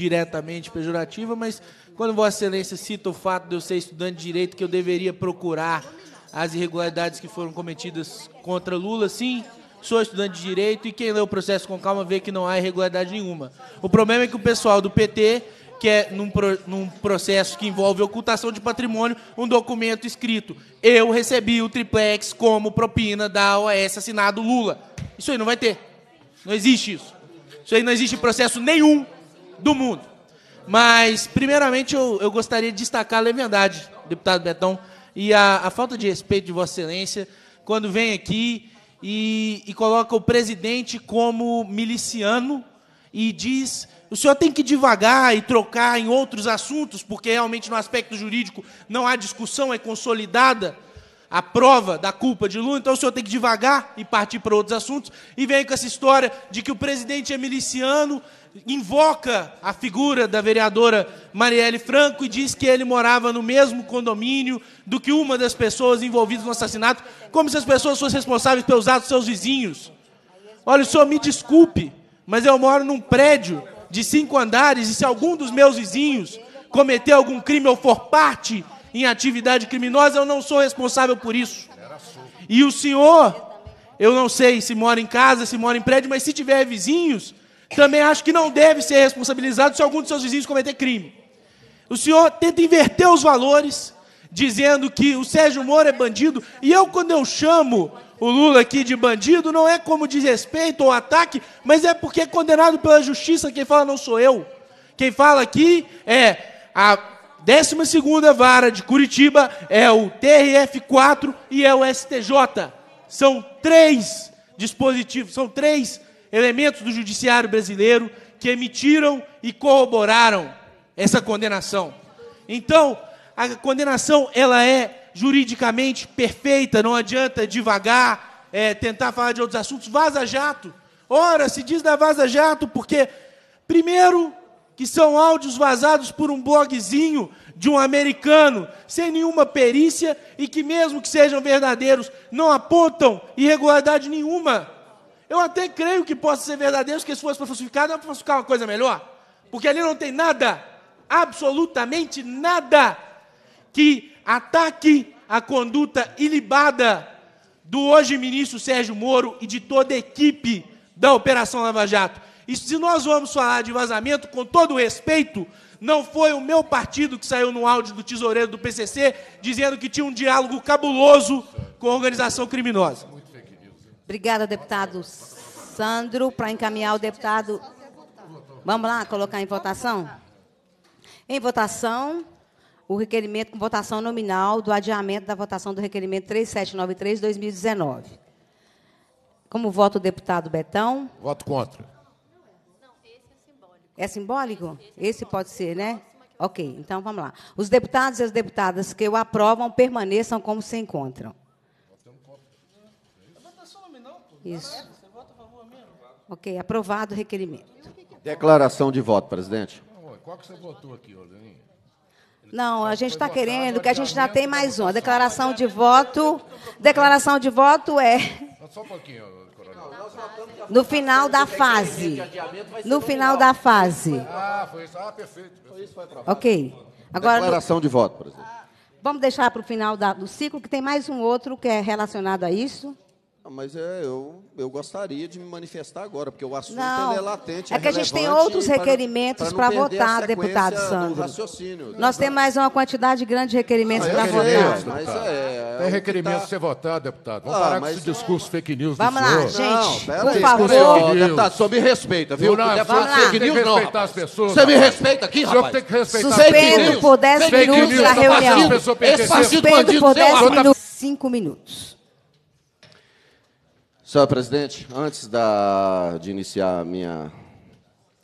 diretamente pejorativa, mas quando Vossa Excelência cita o fato de eu ser estudante de direito, que eu deveria procurar as irregularidades que foram cometidas contra Lula, sim, sou estudante de direito e quem lê o processo com calma vê que não há irregularidade nenhuma. O problema é que o pessoal do PT quer, é num, pro, num processo que envolve ocultação de patrimônio, um documento escrito: Eu recebi o triplex como propina da OAS assinado Lula. Isso aí não vai ter. Não existe isso. Isso aí não existe processo nenhum do mundo. Mas, primeiramente, eu, eu gostaria de destacar a leviandade, deputado Betão, e a, a falta de respeito de Vossa Excelência quando vem aqui e, e coloca o presidente como miliciano e diz o senhor tem que devagar e trocar em outros assuntos, porque realmente no aspecto jurídico não há discussão, é consolidada a prova da culpa de Lula, então o senhor tem que devagar e partir para outros assuntos. E vem com essa história de que o presidente é miliciano, invoca a figura da vereadora Marielle Franco e diz que ele morava no mesmo condomínio do que uma das pessoas envolvidas no assassinato, como se as pessoas fossem responsáveis pelos atos dos seus vizinhos. Olha, o senhor me desculpe, mas eu moro num prédio de cinco andares e se algum dos meus vizinhos cometer algum crime ou for parte em atividade criminosa, eu não sou responsável por isso. E o senhor, eu não sei se mora em casa, se mora em prédio, mas se tiver vizinhos, também acho que não deve ser responsabilizado se algum de seus vizinhos cometer crime. O senhor tenta inverter os valores, dizendo que o Sérgio Moro é bandido, e eu, quando eu chamo o Lula aqui de bandido, não é como desrespeito ou ataque, mas é porque é condenado pela justiça. Quem fala não sou eu. Quem fala aqui é a 12 segunda vara de Curitiba é o TRF4 e é o STJ. São três dispositivos, são três elementos do judiciário brasileiro que emitiram e corroboraram essa condenação. Então, a condenação ela é juridicamente perfeita, não adianta devagar, é, tentar falar de outros assuntos. Vaza Jato. Ora, se diz da Vaza Jato porque, primeiro, que são áudios vazados por um blogzinho de um americano, sem nenhuma perícia e que, mesmo que sejam verdadeiros, não apontam irregularidade nenhuma. Eu até creio que possa ser verdadeiro, porque se fosse para falsificar, dá para falsificar uma coisa melhor. Porque ali não tem nada, absolutamente nada, que ataque a conduta ilibada do hoje ministro Sérgio Moro e de toda a equipe da Operação Lava Jato. E se nós vamos falar de vazamento, com todo respeito, não foi o meu partido que saiu no áudio do tesoureiro do PCC dizendo que tinha um diálogo cabuloso com a organização criminosa. Obrigada, deputado Sandro, para encaminhar o deputado. Vamos lá colocar em votação? Em votação, o requerimento com votação nominal do adiamento da votação do requerimento 3793-2019. Como voto o deputado Betão? Voto contra. É simbólico? Esse pode ser, né? Ok, então vamos lá. Os deputados e as deputadas que o aprovam permaneçam como se encontram. É Isso. Ok, aprovado o requerimento. Declaração de voto, presidente. Qual que você votou aqui, Não, a gente está querendo, que a gente já tem mais uma. Declaração de voto. Declaração de voto é. Só um pouquinho, no final da fase. No final da fase. Ah, foi isso. Ah, perfeito. Foi isso Ok. Agora, Declaração de voto, por exemplo. Vamos deixar para o final da, do ciclo, que tem mais um outro que é relacionado a isso mas é, eu, eu gostaria de me manifestar agora, porque o assunto é não, é latente. É, é que a gente tem outros requerimentos para votar, deputado Sandro. Nós temos mais uma quantidade grande de requerimentos ah, para votar. Mas é, é, é tem tá- requerimento tá... ser votado, deputado. Vamos ah, parar com esse discurso fake news. Vamos lá, gente. Não, pera por favor. Deputado, só me respeita, viu? Não, deputado, tem fake news não. Respeitar as pessoas, Você me respeita aqui, senhor? Tem que respeitar Suspendo por 10 minutos a reunião. Suspendo por 10 minutos. 5 minutos. Senhor presidente, antes da, de iniciar minha,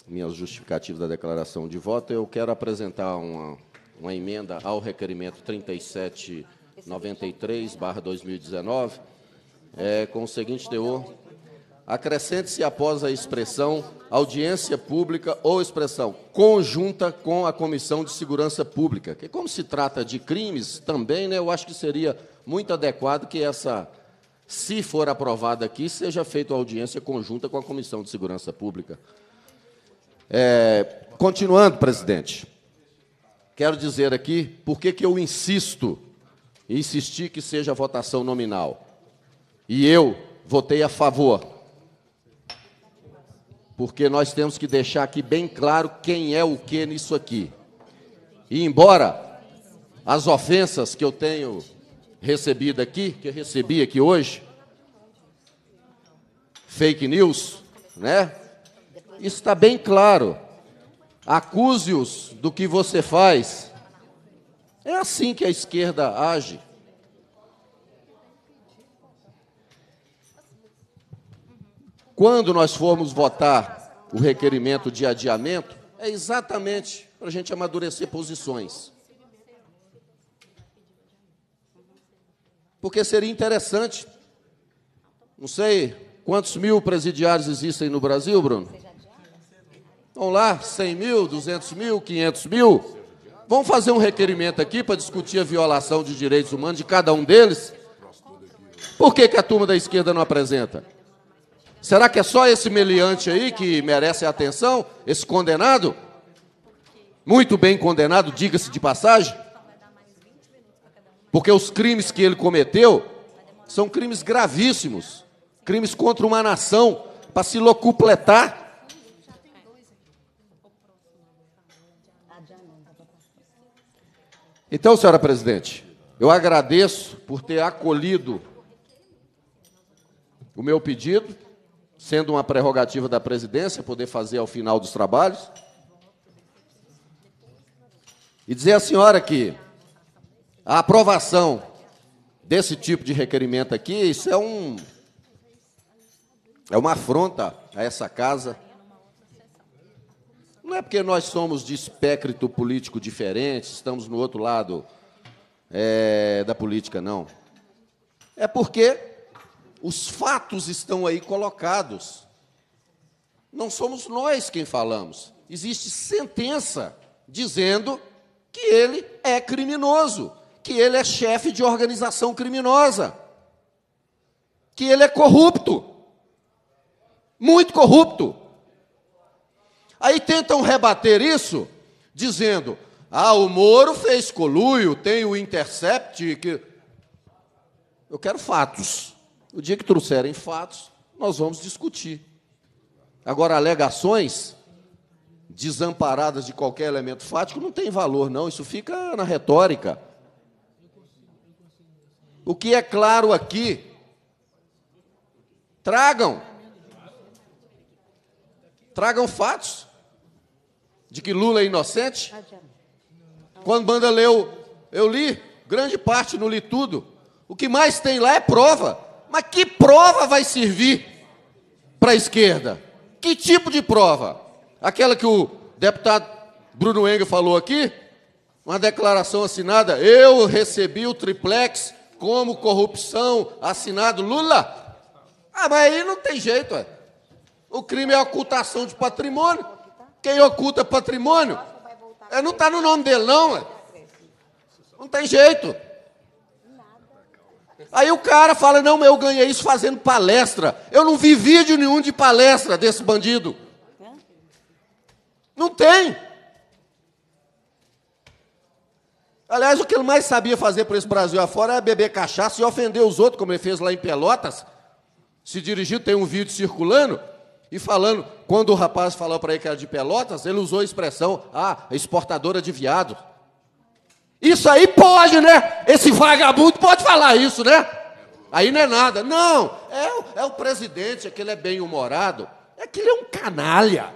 minha justificativa da declaração de voto, eu quero apresentar uma, uma emenda ao requerimento 3793-2019, é, com o seguinte teor: acrescente-se após a expressão audiência pública ou expressão conjunta com a Comissão de Segurança Pública. Que como se trata de crimes também, né, eu acho que seria muito adequado que essa se for aprovada aqui, seja feita uma audiência conjunta com a Comissão de Segurança Pública. É, continuando, presidente, quero dizer aqui por que eu insisto, insisti que seja votação nominal. E eu votei a favor. Porque nós temos que deixar aqui bem claro quem é o que nisso aqui. E embora as ofensas que eu tenho recebida aqui, que eu recebi aqui hoje, fake news, né? Isso está bem claro. Acuse-os do que você faz. É assim que a esquerda age. Quando nós formos votar o requerimento de adiamento, é exatamente para a gente amadurecer posições. porque seria interessante. Não sei quantos mil presidiários existem no Brasil, Bruno? Vão lá, 100 mil, 200 mil, 500 mil. Vamos fazer um requerimento aqui para discutir a violação de direitos humanos de cada um deles? Por que, que a turma da esquerda não apresenta? Será que é só esse meliante aí que merece a atenção? Esse condenado? Muito bem condenado, diga-se de passagem? Porque os crimes que ele cometeu são crimes gravíssimos crimes contra uma nação para se locupletar. Então, senhora presidente, eu agradeço por ter acolhido o meu pedido, sendo uma prerrogativa da presidência poder fazer ao final dos trabalhos. E dizer à senhora que a aprovação desse tipo de requerimento aqui, isso é um é uma afronta a essa casa. Não é porque nós somos de espectro político diferente, estamos no outro lado é, da política, não. É porque os fatos estão aí colocados. Não somos nós quem falamos. Existe sentença dizendo que ele é criminoso que ele é chefe de organização criminosa, que ele é corrupto, muito corrupto. Aí tentam rebater isso, dizendo: ah, o Moro fez coluio, tem o Intercept. Que... Eu quero fatos. O dia que trouxerem fatos, nós vamos discutir. Agora, alegações desamparadas de qualquer elemento fático não tem valor, não. Isso fica na retórica. O que é claro aqui, tragam, tragam fatos de que Lula é inocente. Quando Banda leu, eu li, grande parte, não li tudo. O que mais tem lá é prova. Mas que prova vai servir para a esquerda? Que tipo de prova? Aquela que o deputado Bruno Engel falou aqui? Uma declaração assinada, eu recebi o triplex como corrupção assinado Lula. Ah, mas aí não tem jeito, é. O crime é ocultação de patrimônio. Quem oculta patrimônio é, não está no nome dele, não. Não tem jeito. Aí o cara fala: não, eu ganhei isso fazendo palestra. Eu não vi vídeo nenhum de palestra desse bandido. Não tem. Aliás, o que ele mais sabia fazer por esse Brasil afora é beber cachaça e ofender os outros, como ele fez lá em Pelotas. Se dirigiu, tem um vídeo circulando, e falando, quando o rapaz falou para ele que era de Pelotas, ele usou a expressão, ah, exportadora de viado. Isso aí pode, né? Esse vagabundo pode falar isso, né? Aí não é nada. Não, é, o, é o presidente, aquele é, é bem-humorado. Aquele é, é um canalha.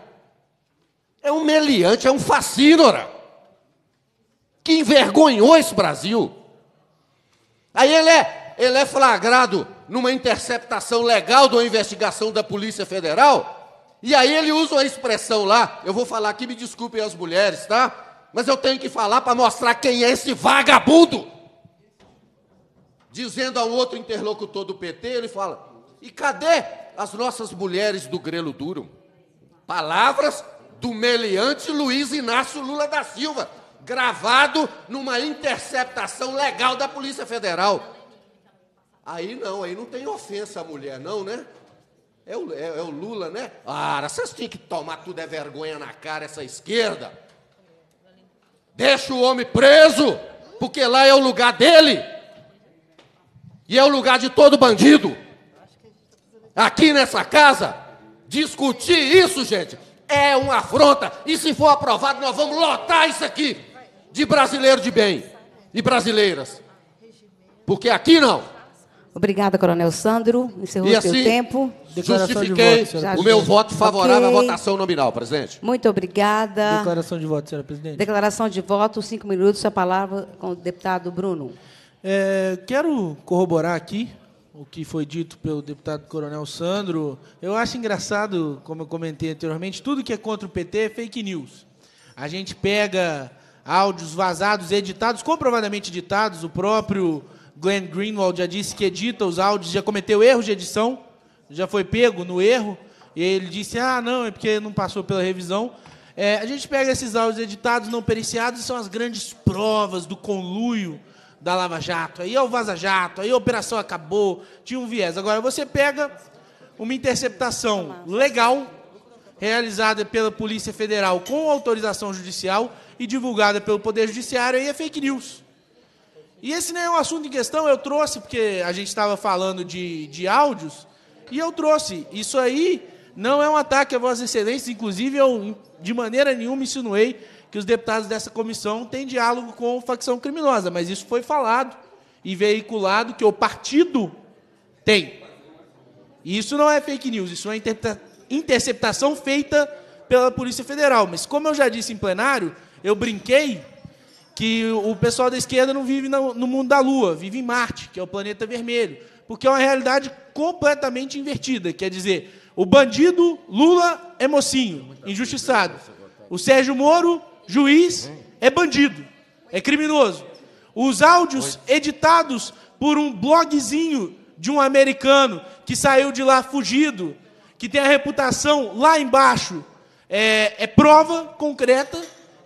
É um meliante, é um fascínora que envergonhou esse Brasil. Aí ele é, ele é flagrado numa interceptação legal de uma investigação da Polícia Federal, e aí ele usa uma expressão lá, eu vou falar aqui, me desculpem as mulheres, tá? Mas eu tenho que falar para mostrar quem é esse vagabundo. Dizendo ao outro interlocutor do PT, ele fala: e cadê as nossas mulheres do grelo duro? Palavras do meliante Luiz Inácio Lula da Silva, gravado numa interceptação legal da Polícia Federal. Aí não, aí não tem ofensa à mulher, não, né? É o, é, é o Lula, né? Ah, vocês têm que tomar tudo é vergonha na cara, essa esquerda. Deixa o homem preso, porque lá é o lugar dele. E é o lugar de todo bandido. Aqui nessa casa, discutir isso, gente, é uma afronta. E se for aprovado, nós vamos lotar isso aqui de brasileiro de bem e brasileiras. Porque aqui não. Obrigada, Coronel Sandro. Encerrou e assim, seu tempo. Declaração justifiquei de voto, o meu voto favorável okay. à votação nominal, presidente. Muito obrigada. Declaração de voto, senhora presidente. Declaração de voto, cinco minutos. A palavra com o deputado Bruno. É, quero corroborar aqui o que foi dito pelo deputado Coronel Sandro. Eu acho engraçado, como eu comentei anteriormente, tudo que é contra o PT é fake news. A gente pega áudios vazados, editados, comprovadamente editados. O próprio Glenn Greenwald já disse que edita os áudios, já cometeu erros de edição, já foi pego no erro. E ele disse: ah, não, é porque não passou pela revisão. É, a gente pega esses áudios editados, não periciados, e são as grandes provas do conluio da Lava Jato. Aí é o Vaza Jato, aí a operação acabou, tinha um viés. Agora, você pega uma interceptação legal, realizada pela Polícia Federal com autorização judicial, e divulgada pelo Poder Judiciário aí é fake news. E esse não é um assunto em questão, eu trouxe, porque a gente estava falando de, de áudios, e eu trouxe. Isso aí não é um ataque a Vossa Excelência, inclusive eu, de maneira nenhuma, insinuei que os deputados dessa comissão têm diálogo com facção criminosa, mas isso foi falado e veiculado que o partido tem. E isso não é fake news, isso é interceptação feita pela Polícia Federal. Mas, como eu já disse em plenário, eu brinquei que o pessoal da esquerda não vive no mundo da Lua, vive em Marte, que é o planeta vermelho, porque é uma realidade completamente invertida. Quer dizer, o bandido Lula é mocinho, injustiçado. O Sérgio Moro, juiz, é bandido, é criminoso. Os áudios editados por um blogzinho de um americano que saiu de lá fugido, que tem a reputação lá embaixo, é, é prova concreta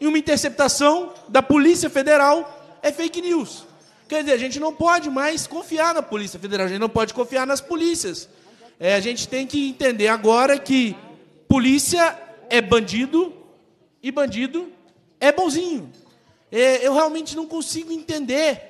e uma interceptação da Polícia Federal é fake news. Quer dizer, a gente não pode mais confiar na Polícia Federal, a gente não pode confiar nas polícias. É, a gente tem que entender agora que polícia é bandido e bandido é bonzinho. É, eu realmente não consigo entender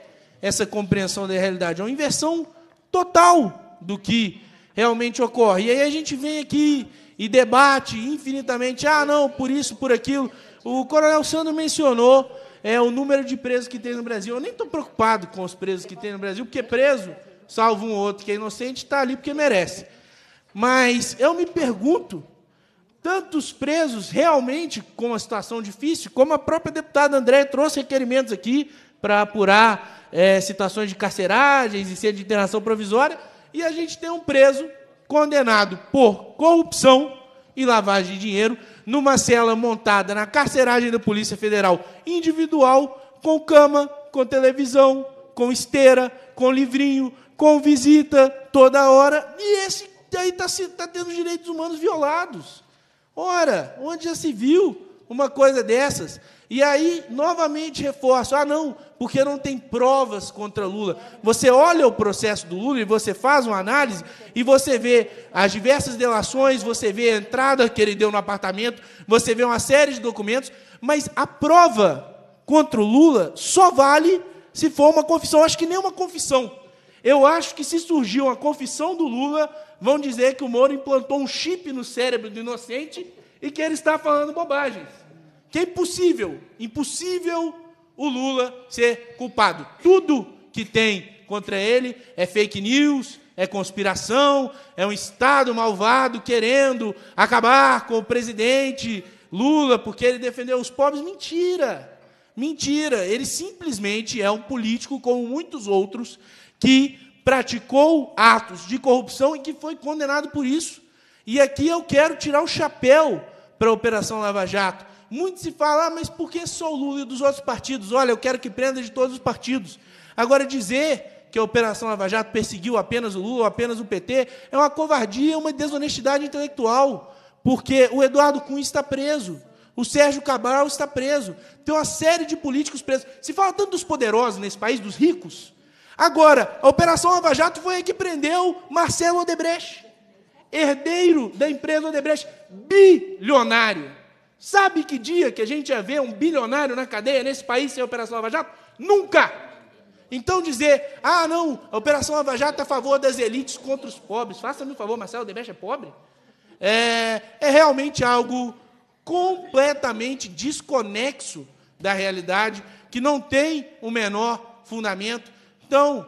essa compreensão da realidade. É uma inversão total do que realmente ocorre. E aí a gente vem aqui e debate infinitamente: ah, não, por isso, por aquilo. O Coronel Sandro mencionou é, o número de presos que tem no Brasil. Eu nem estou preocupado com os presos que tem no Brasil, porque preso, salvo um outro que é inocente, está ali porque merece. Mas eu me pergunto, tantos presos realmente com uma situação difícil, como a própria deputada Andréia trouxe requerimentos aqui para apurar é, situações de carceragens e sede de internação provisória, e a gente tem um preso condenado por corrupção, e lavagem de dinheiro numa cela montada na carceragem da Polícia Federal individual, com cama, com televisão, com esteira, com livrinho, com visita toda hora, e esse aí está tá tendo direitos humanos violados. Ora, onde já se viu? uma coisa dessas. E aí, novamente reforço: ah, não, porque não tem provas contra Lula. Você olha o processo do Lula e você faz uma análise e você vê as diversas delações, você vê a entrada que ele deu no apartamento, você vê uma série de documentos, mas a prova contra o Lula só vale se for uma confissão. Acho que nem uma confissão. Eu acho que se surgir uma confissão do Lula, vão dizer que o Moro implantou um chip no cérebro do inocente e que ele está falando bobagens que é impossível, impossível o Lula ser culpado. Tudo que tem contra ele é fake news, é conspiração, é um Estado malvado querendo acabar com o presidente Lula porque ele defendeu os pobres. Mentira! Mentira! Ele simplesmente é um político, como muitos outros, que praticou atos de corrupção e que foi condenado por isso. E aqui eu quero tirar o chapéu para a Operação Lava Jato muito se fala, ah, mas por que só o Lula e dos outros partidos? Olha, eu quero que prenda de todos os partidos. Agora, dizer que a Operação Lava Jato perseguiu apenas o Lula ou apenas o PT é uma covardia, uma desonestidade intelectual, porque o Eduardo Cunha está preso. O Sérgio Cabral está preso. Tem uma série de políticos presos. Se fala tanto dos poderosos nesse país, dos ricos. Agora, a Operação Lava Jato foi a que prendeu Marcelo Odebrecht, herdeiro da empresa Odebrecht, bilionário. Sabe que dia que a gente ia ver um bilionário na cadeia nesse país sem a Operação Lava Jato? Nunca! Então dizer, ah, não, a Operação Lava Jato é a favor das elites contra os pobres. Faça-me um favor, Marcelo Debrecht é pobre? É, é realmente algo completamente desconexo da realidade, que não tem o menor fundamento. Então,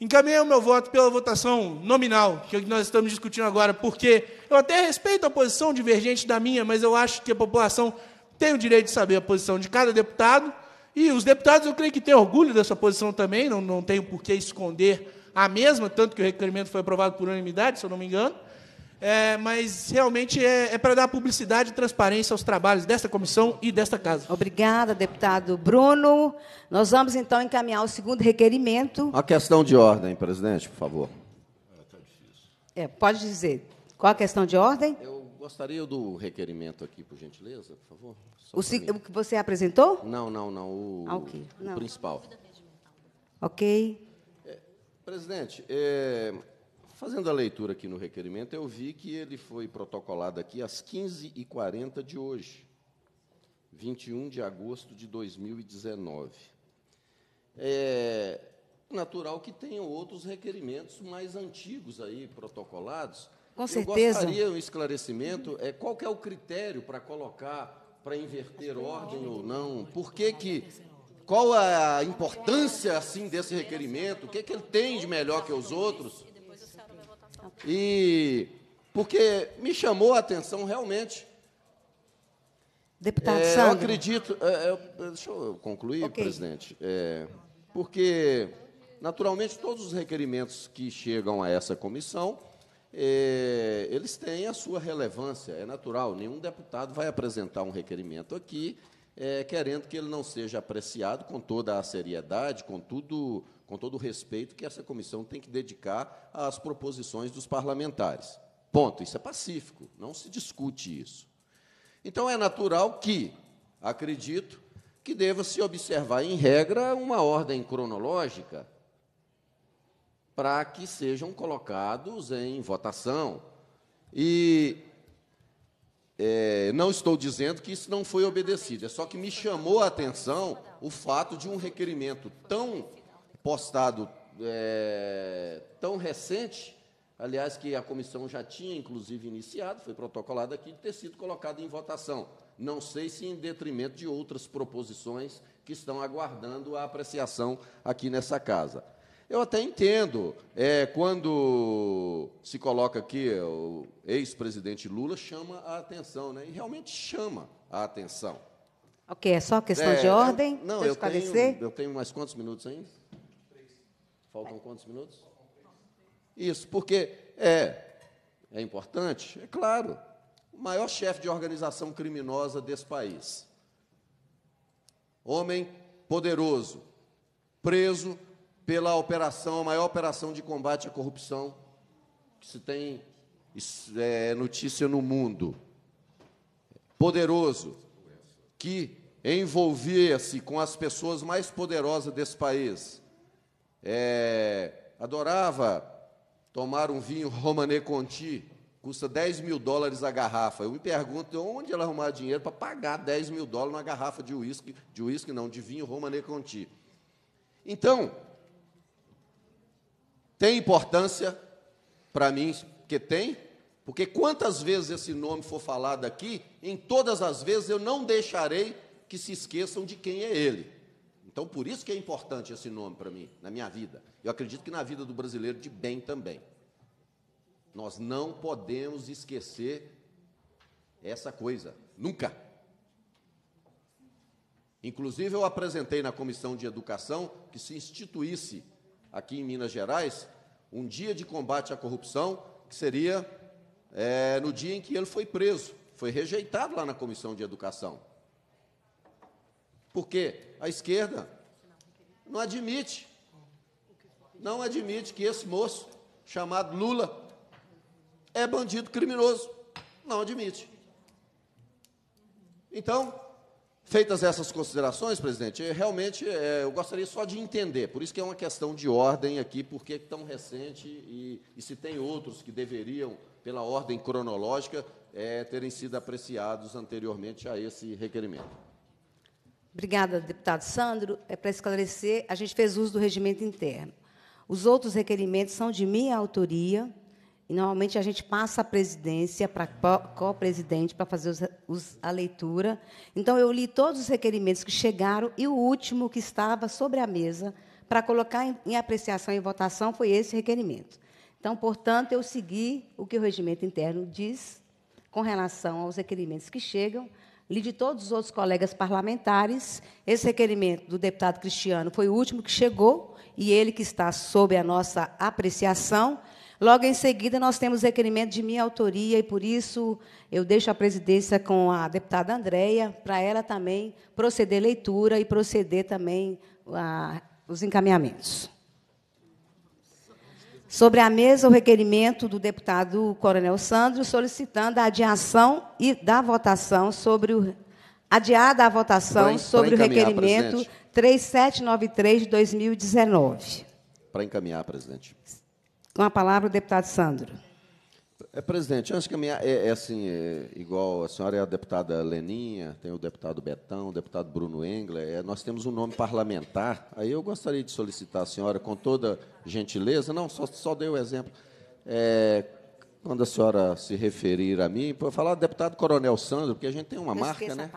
Encaminhei o meu voto pela votação nominal, é que nós estamos discutindo agora, porque eu até respeito a posição divergente da minha, mas eu acho que a população tem o direito de saber a posição de cada deputado, e os deputados eu creio que têm orgulho dessa posição também, não, não tenho por que esconder a mesma, tanto que o requerimento foi aprovado por unanimidade, se eu não me engano. É, mas realmente é, é para dar publicidade e transparência aos trabalhos desta comissão e desta casa. Obrigada, deputado Bruno. Nós vamos então encaminhar o segundo requerimento. A questão de ordem, presidente, por favor. É, pode dizer. Qual a questão de ordem? Eu gostaria do requerimento aqui, por gentileza, por favor. O, o, que você apresentou? Não, não, não. O, ah, okay. o não. principal. Ok. É, presidente, é, Fazendo a leitura aqui no requerimento, eu vi que ele foi protocolado aqui às 15h40 de hoje, 21 de agosto de 2019. É natural que tenham outros requerimentos mais antigos aí, protocolados. Com certeza. Eu gostaria um esclarecimento, é, qual é o critério para colocar, para inverter ordem ou não? Por que que... Qual a importância, assim, desse requerimento? O que, é que ele tem de melhor que os outros? E porque me chamou a atenção realmente. Deputado é, Eu acredito. É, é, deixa eu concluir, okay. presidente. É, porque, naturalmente, todos os requerimentos que chegam a essa comissão, é, eles têm a sua relevância, é natural. Nenhum deputado vai apresentar um requerimento aqui é, querendo que ele não seja apreciado com toda a seriedade, com tudo com todo o respeito que essa comissão tem que dedicar às proposições dos parlamentares. Ponto. Isso é pacífico, não se discute isso. Então, é natural que, acredito, que deva-se observar, em regra, uma ordem cronológica para que sejam colocados em votação. E é, não estou dizendo que isso não foi obedecido, é só que me chamou a atenção o fato de um requerimento tão postado é, tão recente, aliás, que a comissão já tinha, inclusive, iniciado, foi protocolado aqui, de ter sido colocado em votação. Não sei se em detrimento de outras proposições que estão aguardando a apreciação aqui nessa casa. Eu até entendo é, quando se coloca aqui, é, o ex-presidente Lula chama a atenção, né? e realmente chama a atenção. Ok, é só questão é, de ordem? não, eu tenho, eu tenho mais quantos minutos ainda? Faltam quantos minutos? Isso, porque é, é importante, é claro. O maior chefe de organização criminosa desse país. Homem poderoso, preso pela operação, a maior operação de combate à corrupção que se tem é, notícia no mundo. Poderoso, que envolvia-se com as pessoas mais poderosas desse país é, adorava tomar um vinho Romané Conti, custa 10 mil dólares a garrafa. Eu me pergunto onde ela arrumar dinheiro para pagar 10 mil dólares numa garrafa de uísque, de uísque não, de vinho Romané Conti. Então, tem importância para mim, que tem, porque quantas vezes esse nome for falado aqui, em todas as vezes eu não deixarei que se esqueçam de quem é ele. Então, por isso que é importante esse nome para mim, na minha vida. Eu acredito que na vida do brasileiro de bem também. Nós não podemos esquecer essa coisa, nunca. Inclusive, eu apresentei na Comissão de Educação que se instituísse aqui em Minas Gerais um dia de combate à corrupção, que seria é, no dia em que ele foi preso. Foi rejeitado lá na Comissão de Educação. Porque a esquerda não admite, não admite que esse moço, chamado Lula, é bandido criminoso. Não admite. Então, feitas essas considerações, presidente, é, realmente é, eu gostaria só de entender. Por isso que é uma questão de ordem aqui, porque é tão recente e, e se tem outros que deveriam, pela ordem cronológica, é, terem sido apreciados anteriormente a esse requerimento. Obrigada, deputado Sandro. É para esclarecer, a gente fez uso do regimento interno. Os outros requerimentos são de minha autoria, e normalmente a gente passa a presidência para co-presidente para fazer os, os, a leitura. Então eu li todos os requerimentos que chegaram e o último que estava sobre a mesa para colocar em, em apreciação e votação foi esse requerimento. Então, portanto, eu segui o que o regimento interno diz com relação aos requerimentos que chegam li de todos os outros colegas parlamentares. Esse requerimento do deputado Cristiano foi o último que chegou e ele que está sob a nossa apreciação. Logo em seguida, nós temos requerimento de minha autoria e, por isso, eu deixo a presidência com a deputada Andréia, para ela também proceder leitura e proceder também a, os encaminhamentos. Sobre a mesa, o requerimento do deputado Coronel Sandro solicitando a adiação e da votação sobre o adiada a votação sobre o requerimento 3793 de 2019. Para encaminhar, presidente. Com a palavra o deputado Sandro. É, presidente, antes que a minha. É, é assim, é, igual a senhora é a deputada Leninha, tem o deputado Betão, o deputado Bruno Engler, é, nós temos um nome parlamentar. Aí eu gostaria de solicitar a senhora, com toda gentileza, não, só, só dei o exemplo. É, quando a senhora se referir a mim, para falar deputado Coronel Sandro, porque a gente tem uma marca, né?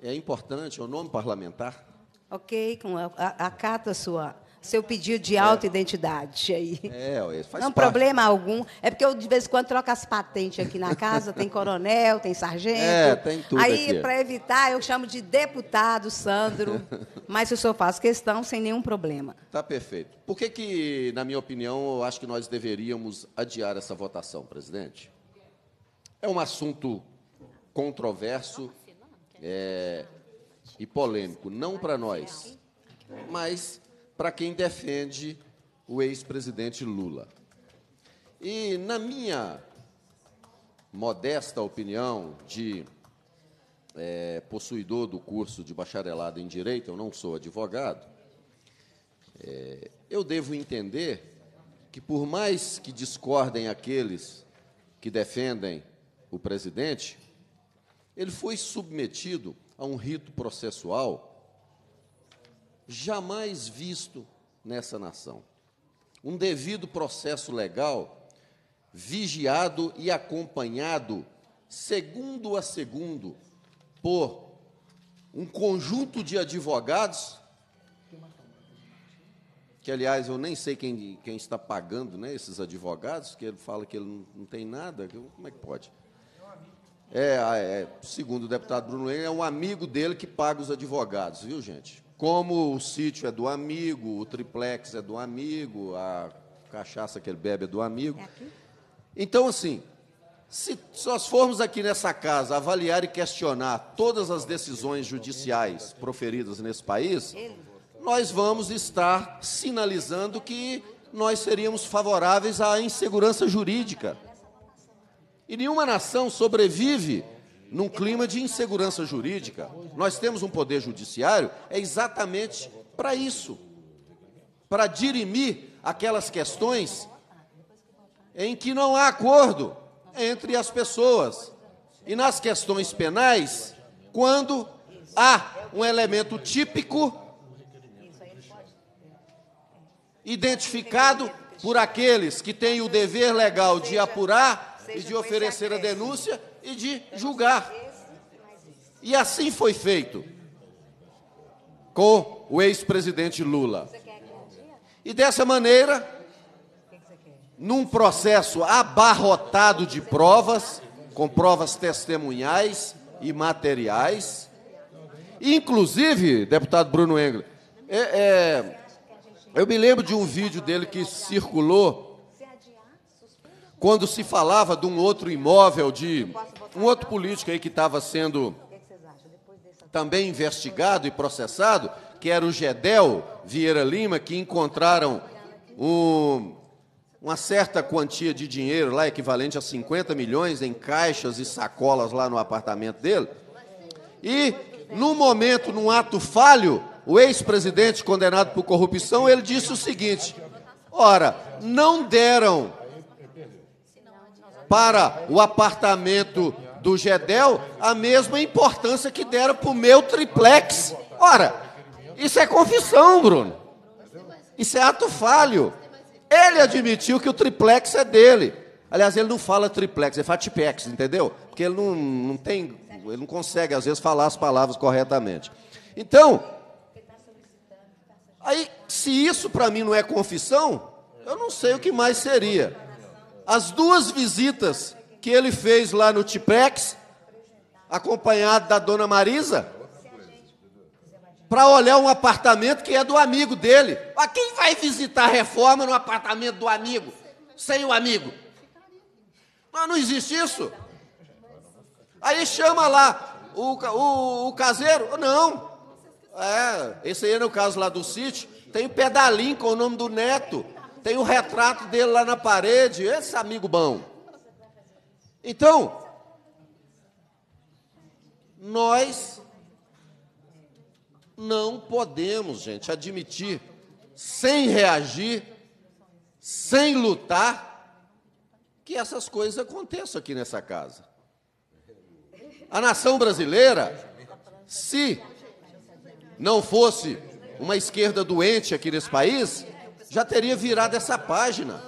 É importante, o é nome parlamentar. Ok, com a, a, acata a sua seu pedido de é. auto-identidade aí. É, faz Não parte. problema algum. É porque eu, de vez em quando, troco as patentes aqui na casa. tem coronel, tem sargento. É, tem tudo Aí, para evitar, eu chamo de deputado Sandro. Mas o senhor faz questão sem nenhum problema. Tá perfeito. Por que, que, na minha opinião, eu acho que nós deveríamos adiar essa votação, presidente? É um assunto controverso tá é, tá e polêmico. Não para nós, mas para quem defende o ex-presidente Lula. E, na minha modesta opinião de é, possuidor do curso de bacharelado em Direito, eu não sou advogado, é, eu devo entender que, por mais que discordem aqueles que defendem o presidente, ele foi submetido a um rito processual jamais visto nessa nação. Um devido processo legal, vigiado e acompanhado, segundo a segundo, por um conjunto de advogados, que aliás eu nem sei quem, quem está pagando né, esses advogados, que ele fala que ele não, não tem nada, que, como é que pode? É, é, segundo o deputado Bruno Leite, é um amigo dele que paga os advogados, viu, gente? Como o sítio é do amigo, o triplex é do amigo, a cachaça que ele bebe é do amigo. É então, assim, se nós formos aqui nessa casa avaliar e questionar todas as decisões judiciais proferidas nesse país, nós vamos estar sinalizando que nós seríamos favoráveis à insegurança jurídica. E nenhuma nação sobrevive num clima de insegurança jurídica, nós temos um poder judiciário é exatamente para isso para dirimir aquelas questões em que não há acordo entre as pessoas. E nas questões penais, quando há um elemento típico identificado por aqueles que têm o dever legal de apurar e de oferecer a denúncia, e de julgar. E assim foi feito com o ex-presidente Lula. E dessa maneira, num processo abarrotado de provas, com provas testemunhais e materiais, inclusive, deputado Bruno Engler, é, é, eu me lembro de um vídeo dele que circulou quando se falava de um outro imóvel, de um outro político aí que estava sendo também investigado e processado, que era o Gedel Vieira Lima, que encontraram um, uma certa quantia de dinheiro lá, equivalente a 50 milhões, em caixas e sacolas lá no apartamento dele. E, no momento, num ato falho, o ex-presidente condenado por corrupção, ele disse o seguinte: ora, não deram para o apartamento do Gedel a mesma importância que deram para o meu triplex. Ora, isso é confissão, Bruno. Isso é ato falho. Ele admitiu que o triplex é dele. Aliás, ele não fala triplex, ele é fala tiplex, entendeu? Porque ele não, não tem, ele não consegue às vezes falar as palavras corretamente. Então, aí se isso para mim não é confissão, eu não sei o que mais seria as duas visitas que ele fez lá no Tiprex, acompanhado da dona Marisa, para olhar um apartamento que é do amigo dele. A quem vai visitar a reforma no apartamento do amigo, sem o amigo? Mas não existe isso. Aí chama lá o, o, o caseiro, não. É, esse aí é o caso lá do sítio, tem o pedalinho com o nome do neto. Tem o um retrato dele lá na parede, esse amigo bom. Então, nós não podemos, gente, admitir sem reagir, sem lutar, que essas coisas aconteçam aqui nessa casa. A nação brasileira, se não fosse uma esquerda doente aqui nesse país, já teria virado essa página.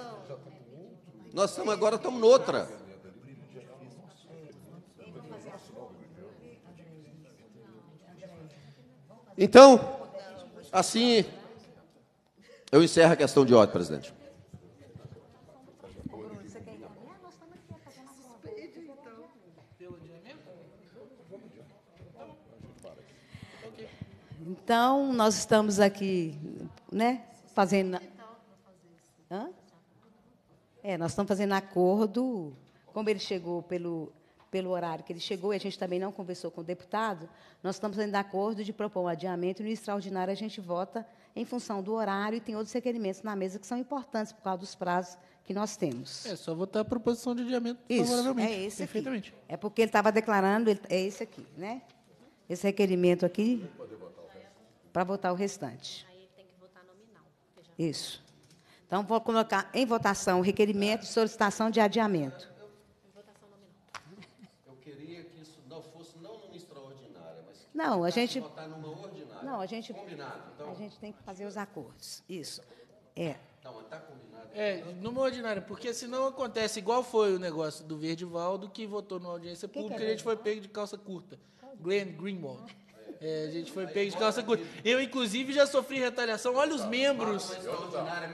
Nós estamos agora estamos noutra. Então, assim, eu encerro a questão de ordem, presidente. Então, nós estamos aqui, né, fazendo Hã? É, nós estamos fazendo acordo. Como ele chegou pelo, pelo horário que ele chegou, e a gente também não conversou com o deputado, nós estamos fazendo acordo de propor um adiamento, e no extraordinário a gente vota em função do horário, e tem outros requerimentos na mesa que são importantes por causa dos prazos que nós temos. É só votar a proposição de adiamento Isso, é favoravelmente. É esse Aqui. É porque ele estava declarando, ele, é esse aqui, né? Esse requerimento aqui. Para votar o restante. Aí ele tem que votar nominal. Isso. Então, vou colocar em votação o requerimento de solicitação de adiamento. Eu queria que isso não fosse não numa extraordinária, mas não, a gente votar numa ordinária. Não, a gente combinado. Então... A gente tem que fazer os acordos. Isso. É. Não, está tá combinado. É, numa ordinária, porque senão acontece igual foi o negócio do Verdivaldo que votou numa audiência pública que é e a gente foi pego de calça curta. Glenn Greenwald. É, a gente foi pego de calça curta. Eu, inclusive, já sofri retaliação. Olha os membros.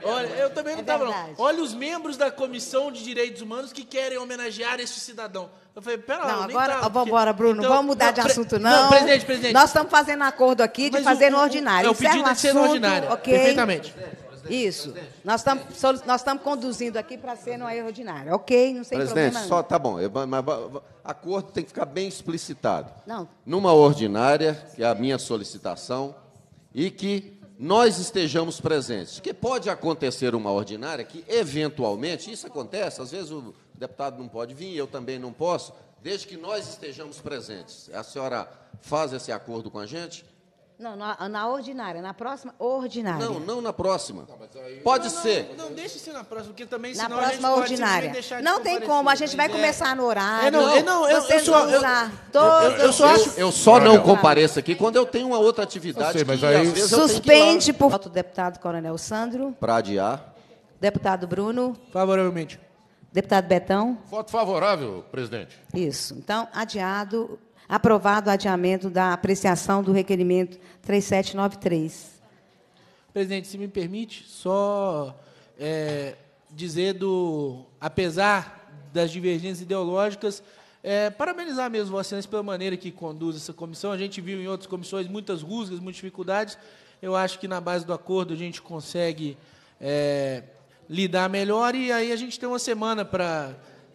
Olha, eu também não estava, é não. Olha os membros da Comissão de Direitos Humanos que querem homenagear este cidadão. Eu falei, pera lá, não, agora, tava, porque... Vambora, Bruno, então, vamos mudar não, de assunto, não. não. presidente, presidente. Nós estamos fazendo acordo aqui de Mas fazer o, no ordinário. É o pedido de ser no ordinário. Okay. Perfeitamente. Isso. Nós estamos nós estamos conduzindo aqui para ser numa ordinária, ok? Não sei Presidente, problema. Só tá bom. Eu, mas acordo tem que ficar bem explicitado. Não. Numa ordinária, que é a minha solicitação, e que nós estejamos presentes. Que pode acontecer uma ordinária que eventualmente isso acontece. Às vezes o deputado não pode vir, eu também não posso. Desde que nós estejamos presentes. A senhora faz esse acordo com a gente? Não, na, na, ordinária. Na próxima, ordinária. Não, não na próxima. Não, Pode não, ser. Não, não, deixa ser na próxima, porque também na senão próxima a gente ordinária. Pode não tem como, a gente vai é. começar no horário. É, não, não, é, eu, eu, só, eu, eu, eu, eu, só não compareço aqui quando eu tenho uma outra atividade. Sei, mas que, aí... Suspende por voto do deputado Coronel Sandro. Para adiar. Deputado Bruno. Favoravelmente. Deputado Betão. Voto favorável, presidente. Isso. Então, adiado Aprovado o adiamento da apreciação do requerimento 3793. Presidente, se me permite, só é, dizer do. Apesar das divergências ideológicas, é, parabenizar mesmo Vossa Excelência pela maneira que conduz essa comissão. A gente viu em outras comissões muitas rusgas, muitas dificuldades. Eu acho que na base do acordo a gente consegue é, lidar melhor e aí a gente tem uma semana para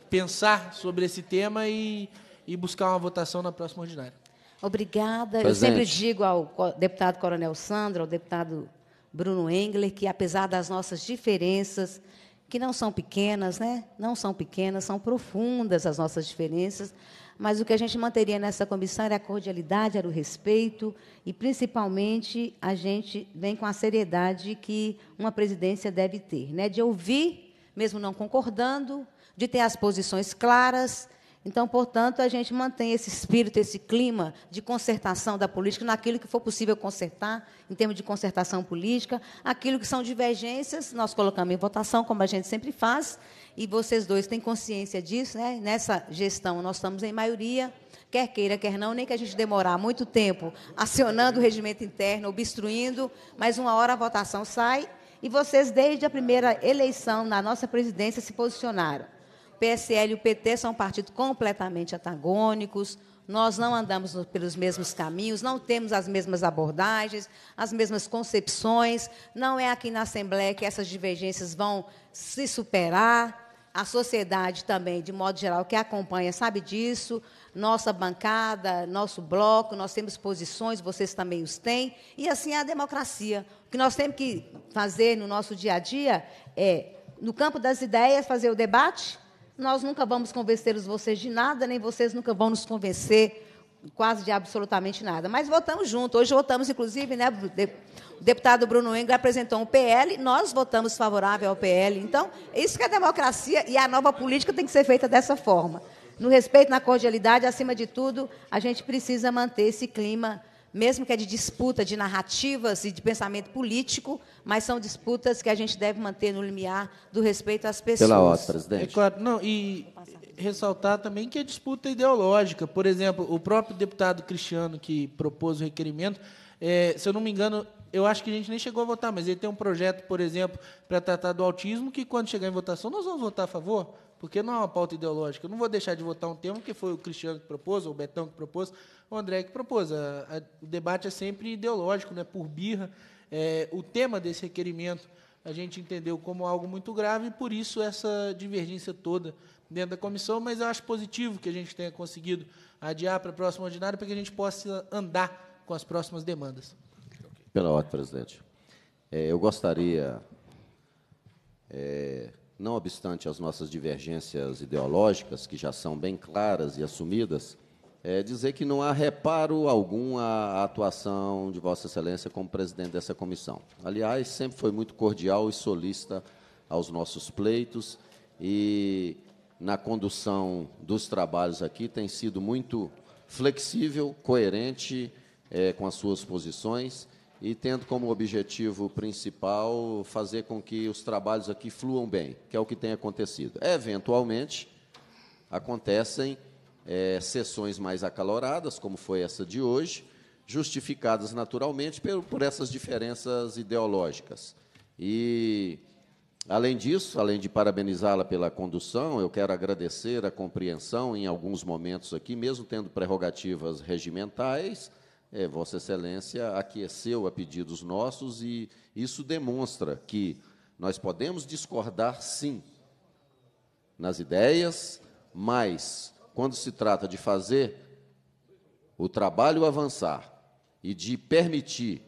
pensar sobre esse tema e e buscar uma votação na próxima ordinária. Obrigada. Presente. Eu sempre digo ao deputado Coronel Sandro, ao deputado Bruno Engler, que apesar das nossas diferenças, que não são pequenas, né? Não são pequenas, são profundas as nossas diferenças, mas o que a gente manteria nessa comissão era a cordialidade, era o respeito e principalmente a gente vem com a seriedade que uma presidência deve ter, né? De ouvir, mesmo não concordando, de ter as posições claras então, portanto, a gente mantém esse espírito, esse clima de concertação da política naquilo que for possível consertar, em termos de concertação política, aquilo que são divergências, nós colocamos em votação, como a gente sempre faz, e vocês dois têm consciência disso, né? Nessa gestão nós estamos em maioria, quer queira, quer não, nem que a gente demorar muito tempo acionando o regimento interno, obstruindo, mas uma hora a votação sai e vocês desde a primeira eleição na nossa presidência se posicionaram. PSL e o PT são partidos completamente antagônicos, nós não andamos pelos mesmos caminhos, não temos as mesmas abordagens, as mesmas concepções, não é aqui na Assembleia que essas divergências vão se superar. A sociedade também, de modo geral, que acompanha, sabe disso. Nossa bancada, nosso bloco, nós temos posições, vocês também os têm. E assim é a democracia. O que nós temos que fazer no nosso dia a dia é, no campo das ideias, fazer o debate, nós nunca vamos convencer os vocês de nada, nem vocês nunca vão nos convencer quase de absolutamente nada. Mas votamos junto. Hoje votamos, inclusive, né, o deputado Bruno Engler apresentou um PL, nós votamos favorável ao PL. Então, isso que é democracia e a nova política tem que ser feita dessa forma. No respeito, na cordialidade, acima de tudo, a gente precisa manter esse clima mesmo que é de disputa de narrativas e de pensamento político, mas são disputas que a gente deve manter no limiar do respeito às pessoas. Pela ordem, presidente. É claro, não, e ressaltar também que é disputa ideológica. Por exemplo, o próprio deputado Cristiano que propôs o requerimento, é, se eu não me engano, eu acho que a gente nem chegou a votar, mas ele tem um projeto, por exemplo, para tratar do autismo, que quando chegar em votação nós vamos votar a favor porque não é uma pauta ideológica. Eu não vou deixar de votar um termo que foi o Cristiano que propôs, ou o Betão que propôs, ou o André que propôs. A, a, o debate é sempre ideológico, né, por birra. É, o tema desse requerimento a gente entendeu como algo muito grave e por isso essa divergência toda dentro da comissão, mas eu acho positivo que a gente tenha conseguido adiar para a próxima ordinária para que a gente possa andar com as próximas demandas. Pela ordem, presidente. É, eu gostaria é, não obstante as nossas divergências ideológicas, que já são bem claras e assumidas, é dizer que não há reparo algum à atuação de Vossa Excelência como presidente dessa comissão. Aliás, sempre foi muito cordial e solista aos nossos pleitos e na condução dos trabalhos aqui tem sido muito flexível, coerente é, com as suas posições e tendo como objetivo principal fazer com que os trabalhos aqui fluam bem, que é o que tem acontecido. Eventualmente, acontecem é, sessões mais acaloradas, como foi essa de hoje, justificadas naturalmente por, por essas diferenças ideológicas. E, além disso, além de parabenizá-la pela condução, eu quero agradecer a compreensão em alguns momentos aqui, mesmo tendo prerrogativas regimentais é, Vossa Excelência aqueceu a pedidos nossos e isso demonstra que nós podemos discordar, sim, nas ideias, mas quando se trata de fazer o trabalho avançar e de permitir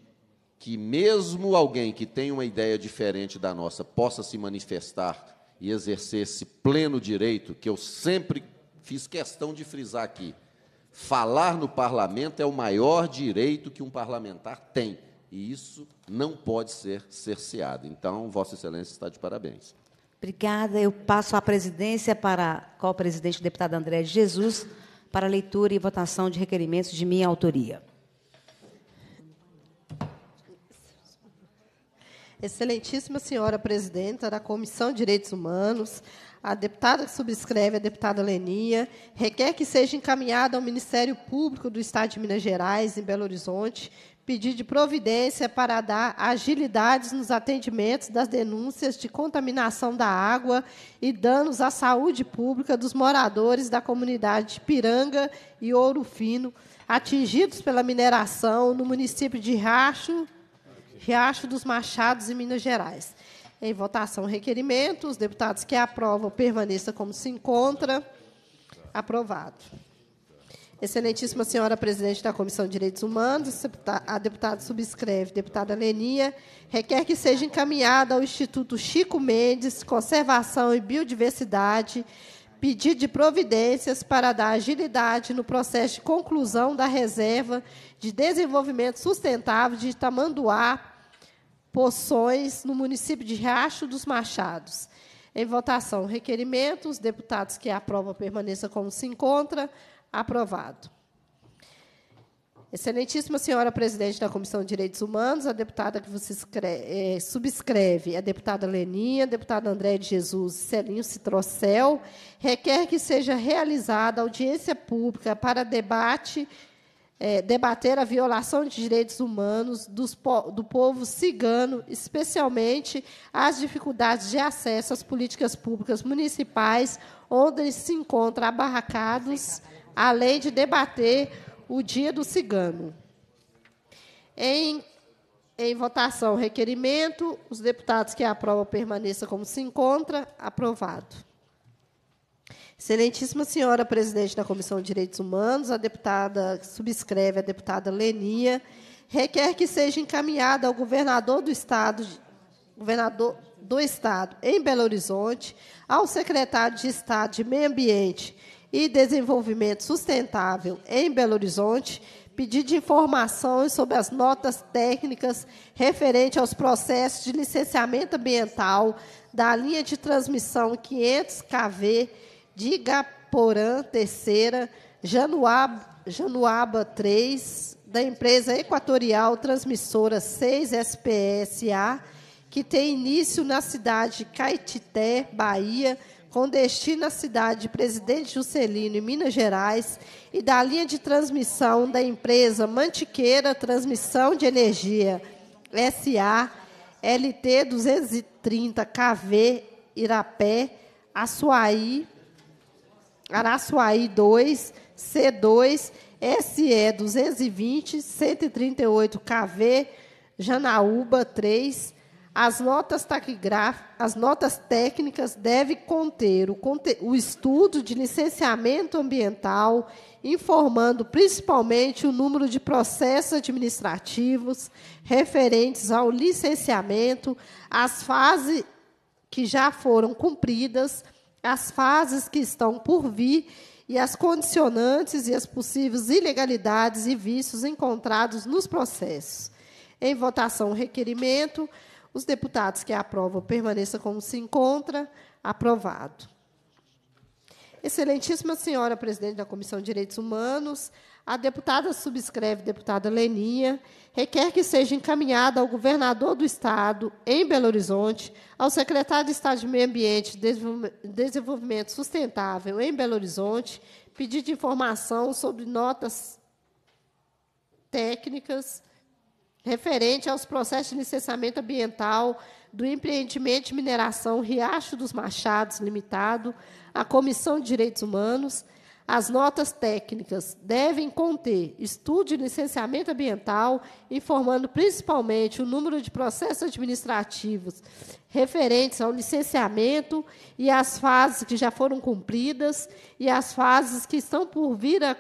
que, mesmo alguém que tem uma ideia diferente da nossa, possa se manifestar e exercer esse pleno direito, que eu sempre fiz questão de frisar aqui, Falar no parlamento é o maior direito que um parlamentar tem, e isso não pode ser cerceado. Então, Vossa Excelência está de parabéns. Obrigada. Eu passo a presidência para qual presidente o deputado André de Jesus para leitura e votação de requerimentos de minha autoria. Excelentíssima senhora presidenta da Comissão de Direitos Humanos, a deputada que subscreve, a deputada Lenia, requer que seja encaminhada ao Ministério Público do Estado de Minas Gerais, em Belo Horizonte, pedido de providência para dar agilidades nos atendimentos das denúncias de contaminação da água e danos à saúde pública dos moradores da comunidade de Piranga e Ouro Fino, atingidos pela mineração no município de Racho, Riacho dos Machados, em Minas Gerais. Em votação, requerimento. Os deputados que aprovam permaneça como se encontra. Aprovado. Excelentíssima senhora presidente da Comissão de Direitos Humanos, a deputada subscreve, deputada Lenia, requer que seja encaminhada ao Instituto Chico Mendes Conservação e Biodiversidade pedido de providências para dar agilidade no processo de conclusão da reserva de desenvolvimento sustentável de Tamanduá Poções, no município de Riacho dos Machados. Em votação, requerimento. Os deputados que aprovam permaneçam como se encontra. Aprovado. Excelentíssima senhora presidente da Comissão de Direitos Humanos, a deputada que você escreve, eh, é, subscreve, a deputada Leninha, a deputada André de Jesus Celinho Citrocel, requer que seja realizada audiência pública para debate é, debater a violação de direitos humanos dos, do povo cigano, especialmente as dificuldades de acesso às políticas públicas municipais, onde se encontram abarracados, além de debater o Dia do Cigano. Em, em votação, requerimento, os deputados que aprovam permaneçam como se encontra, aprovado. Excelentíssima senhora presidente da Comissão de Direitos Humanos, a deputada subscreve a deputada Lenia, requer que seja encaminhada ao governador do estado, governador do estado em Belo Horizonte, ao secretário de Estado de Meio Ambiente e Desenvolvimento Sustentável em Belo Horizonte, pedido de informações sobre as notas técnicas referente aos processos de licenciamento ambiental da linha de transmissão 500 kV de Terceira, Januaba, Januaba 3, da empresa Equatorial Transmissora 6 SPSA, que tem início na cidade de Caetité, Bahia, com destino à cidade de Presidente Juscelino, em Minas Gerais, e da linha de transmissão da empresa Mantiqueira Transmissão de Energia SA, LT 230 KV Irapé, Açuaí, Araçuaí 2, C2, SE 220, 138 KV, Janaúba 3. As notas as notas técnicas devem conter o, o estudo de licenciamento ambiental, informando principalmente o número de processos administrativos referentes ao licenciamento, as fases que já foram cumpridas, as fases que estão por vir e as condicionantes e as possíveis ilegalidades e vícios encontrados nos processos. Em votação, o requerimento. Os deputados que aprovam permaneçam como se encontra. Aprovado. Excelentíssima senhora presidente da Comissão de Direitos Humanos, a deputada subscreve, deputada Leninha, requer que seja encaminhada ao governador do Estado, em Belo Horizonte, ao secretário de Estado de Meio Ambiente e Desenvolvimento Sustentável, em Belo Horizonte, pedido de informação sobre notas técnicas referente aos processos de licenciamento ambiental do empreendimento de mineração Riacho dos Machados Limitado, à Comissão de Direitos Humanos, as notas técnicas devem conter estudo de licenciamento ambiental, informando principalmente o número de processos administrativos referentes ao licenciamento e as fases que já foram cumpridas e as fases que estão por vir a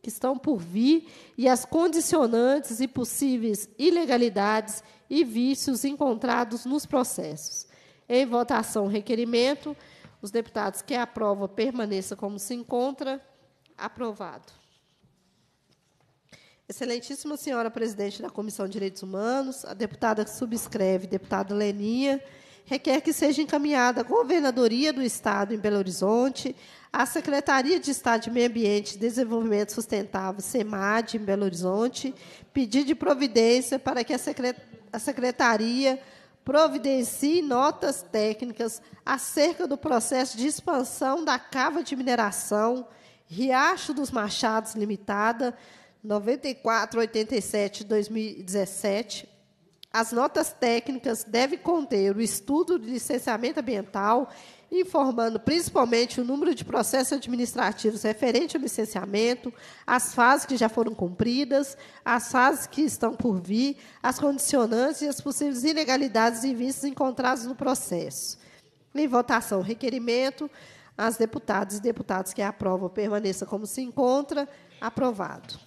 que estão por vir e as condicionantes e possíveis ilegalidades e vícios encontrados nos processos. Em votação, requerimento os deputados que aprovam permaneça como se encontra. Aprovado. Excelentíssima senhora presidente da Comissão de Direitos Humanos, a deputada que subscreve, deputada Lenia, requer que seja encaminhada à Governadoria do Estado em Belo Horizonte, à Secretaria de Estado de Meio Ambiente e Desenvolvimento Sustentável, SEMAD, em Belo Horizonte, pedir de providência para que a Secretaria providencie notas técnicas acerca do processo de expansão da cava de mineração Riacho dos Machados Limitada, 9487-2017. As notas técnicas devem conter o estudo de licenciamento ambiental informando principalmente o número de processos administrativos referente ao licenciamento, as fases que já foram cumpridas, as fases que estão por vir, as condicionantes e as possíveis ilegalidades e vícios encontrados no processo. Em votação, requerimento, as deputadas e deputados que aprovam permaneça como se encontra. Aprovado.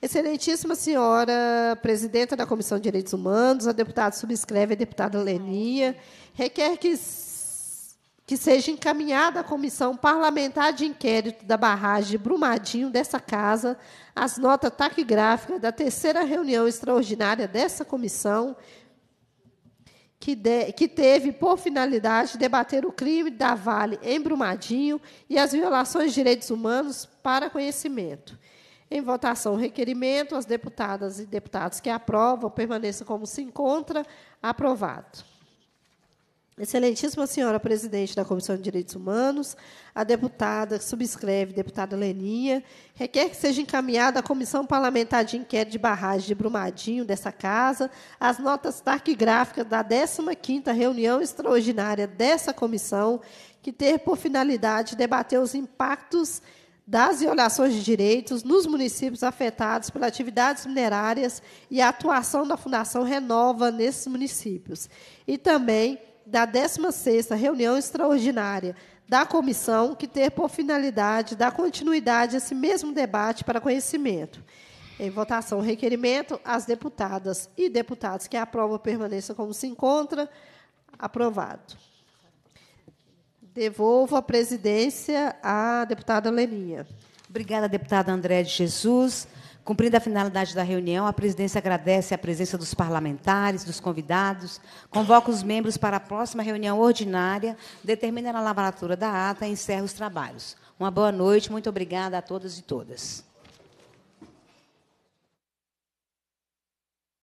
Excelentíssima senhora presidenta da Comissão de Direitos Humanos, a deputada subscreve, a deputada Leninha, requer que que seja encaminhada à Comissão Parlamentar de Inquérito da Barragem Brumadinho dessa Casa as notas taquigráficas da terceira reunião extraordinária dessa comissão, que, de, que teve por finalidade debater o crime da Vale em Brumadinho e as violações de direitos humanos para conhecimento. Em votação, requerimento, as deputadas e deputados que aprovam permaneçam como se encontra, aprovado. Excelentíssima senhora presidente da Comissão de Direitos Humanos, a deputada que subscreve, deputada Leninha, requer que seja encaminhada à Comissão Parlamentar de Inquérito de Barragem de Brumadinho dessa casa as notas taquigráficas da 15ª reunião extraordinária dessa comissão, que ter por finalidade debater os impactos das violações de direitos nos municípios afetados pelas atividades minerárias e a atuação da Fundação Renova nesses municípios. E também da 16ª reunião extraordinária da comissão, que ter por finalidade dar continuidade a esse mesmo debate para conhecimento. Em votação, requerimento, as deputadas e deputados que aprovam permaneçam como se encontra. Aprovado. Devolvo a presidência à deputada Leninha. Obrigada, deputada André de Jesus. Cumprindo a finalidade da reunião, a presidência agradece a presença dos parlamentares, dos convidados, convoca os membros para a próxima reunião ordinária, determina a lavratura da ata e encerra os trabalhos. Uma boa noite, muito obrigada a todas e todas.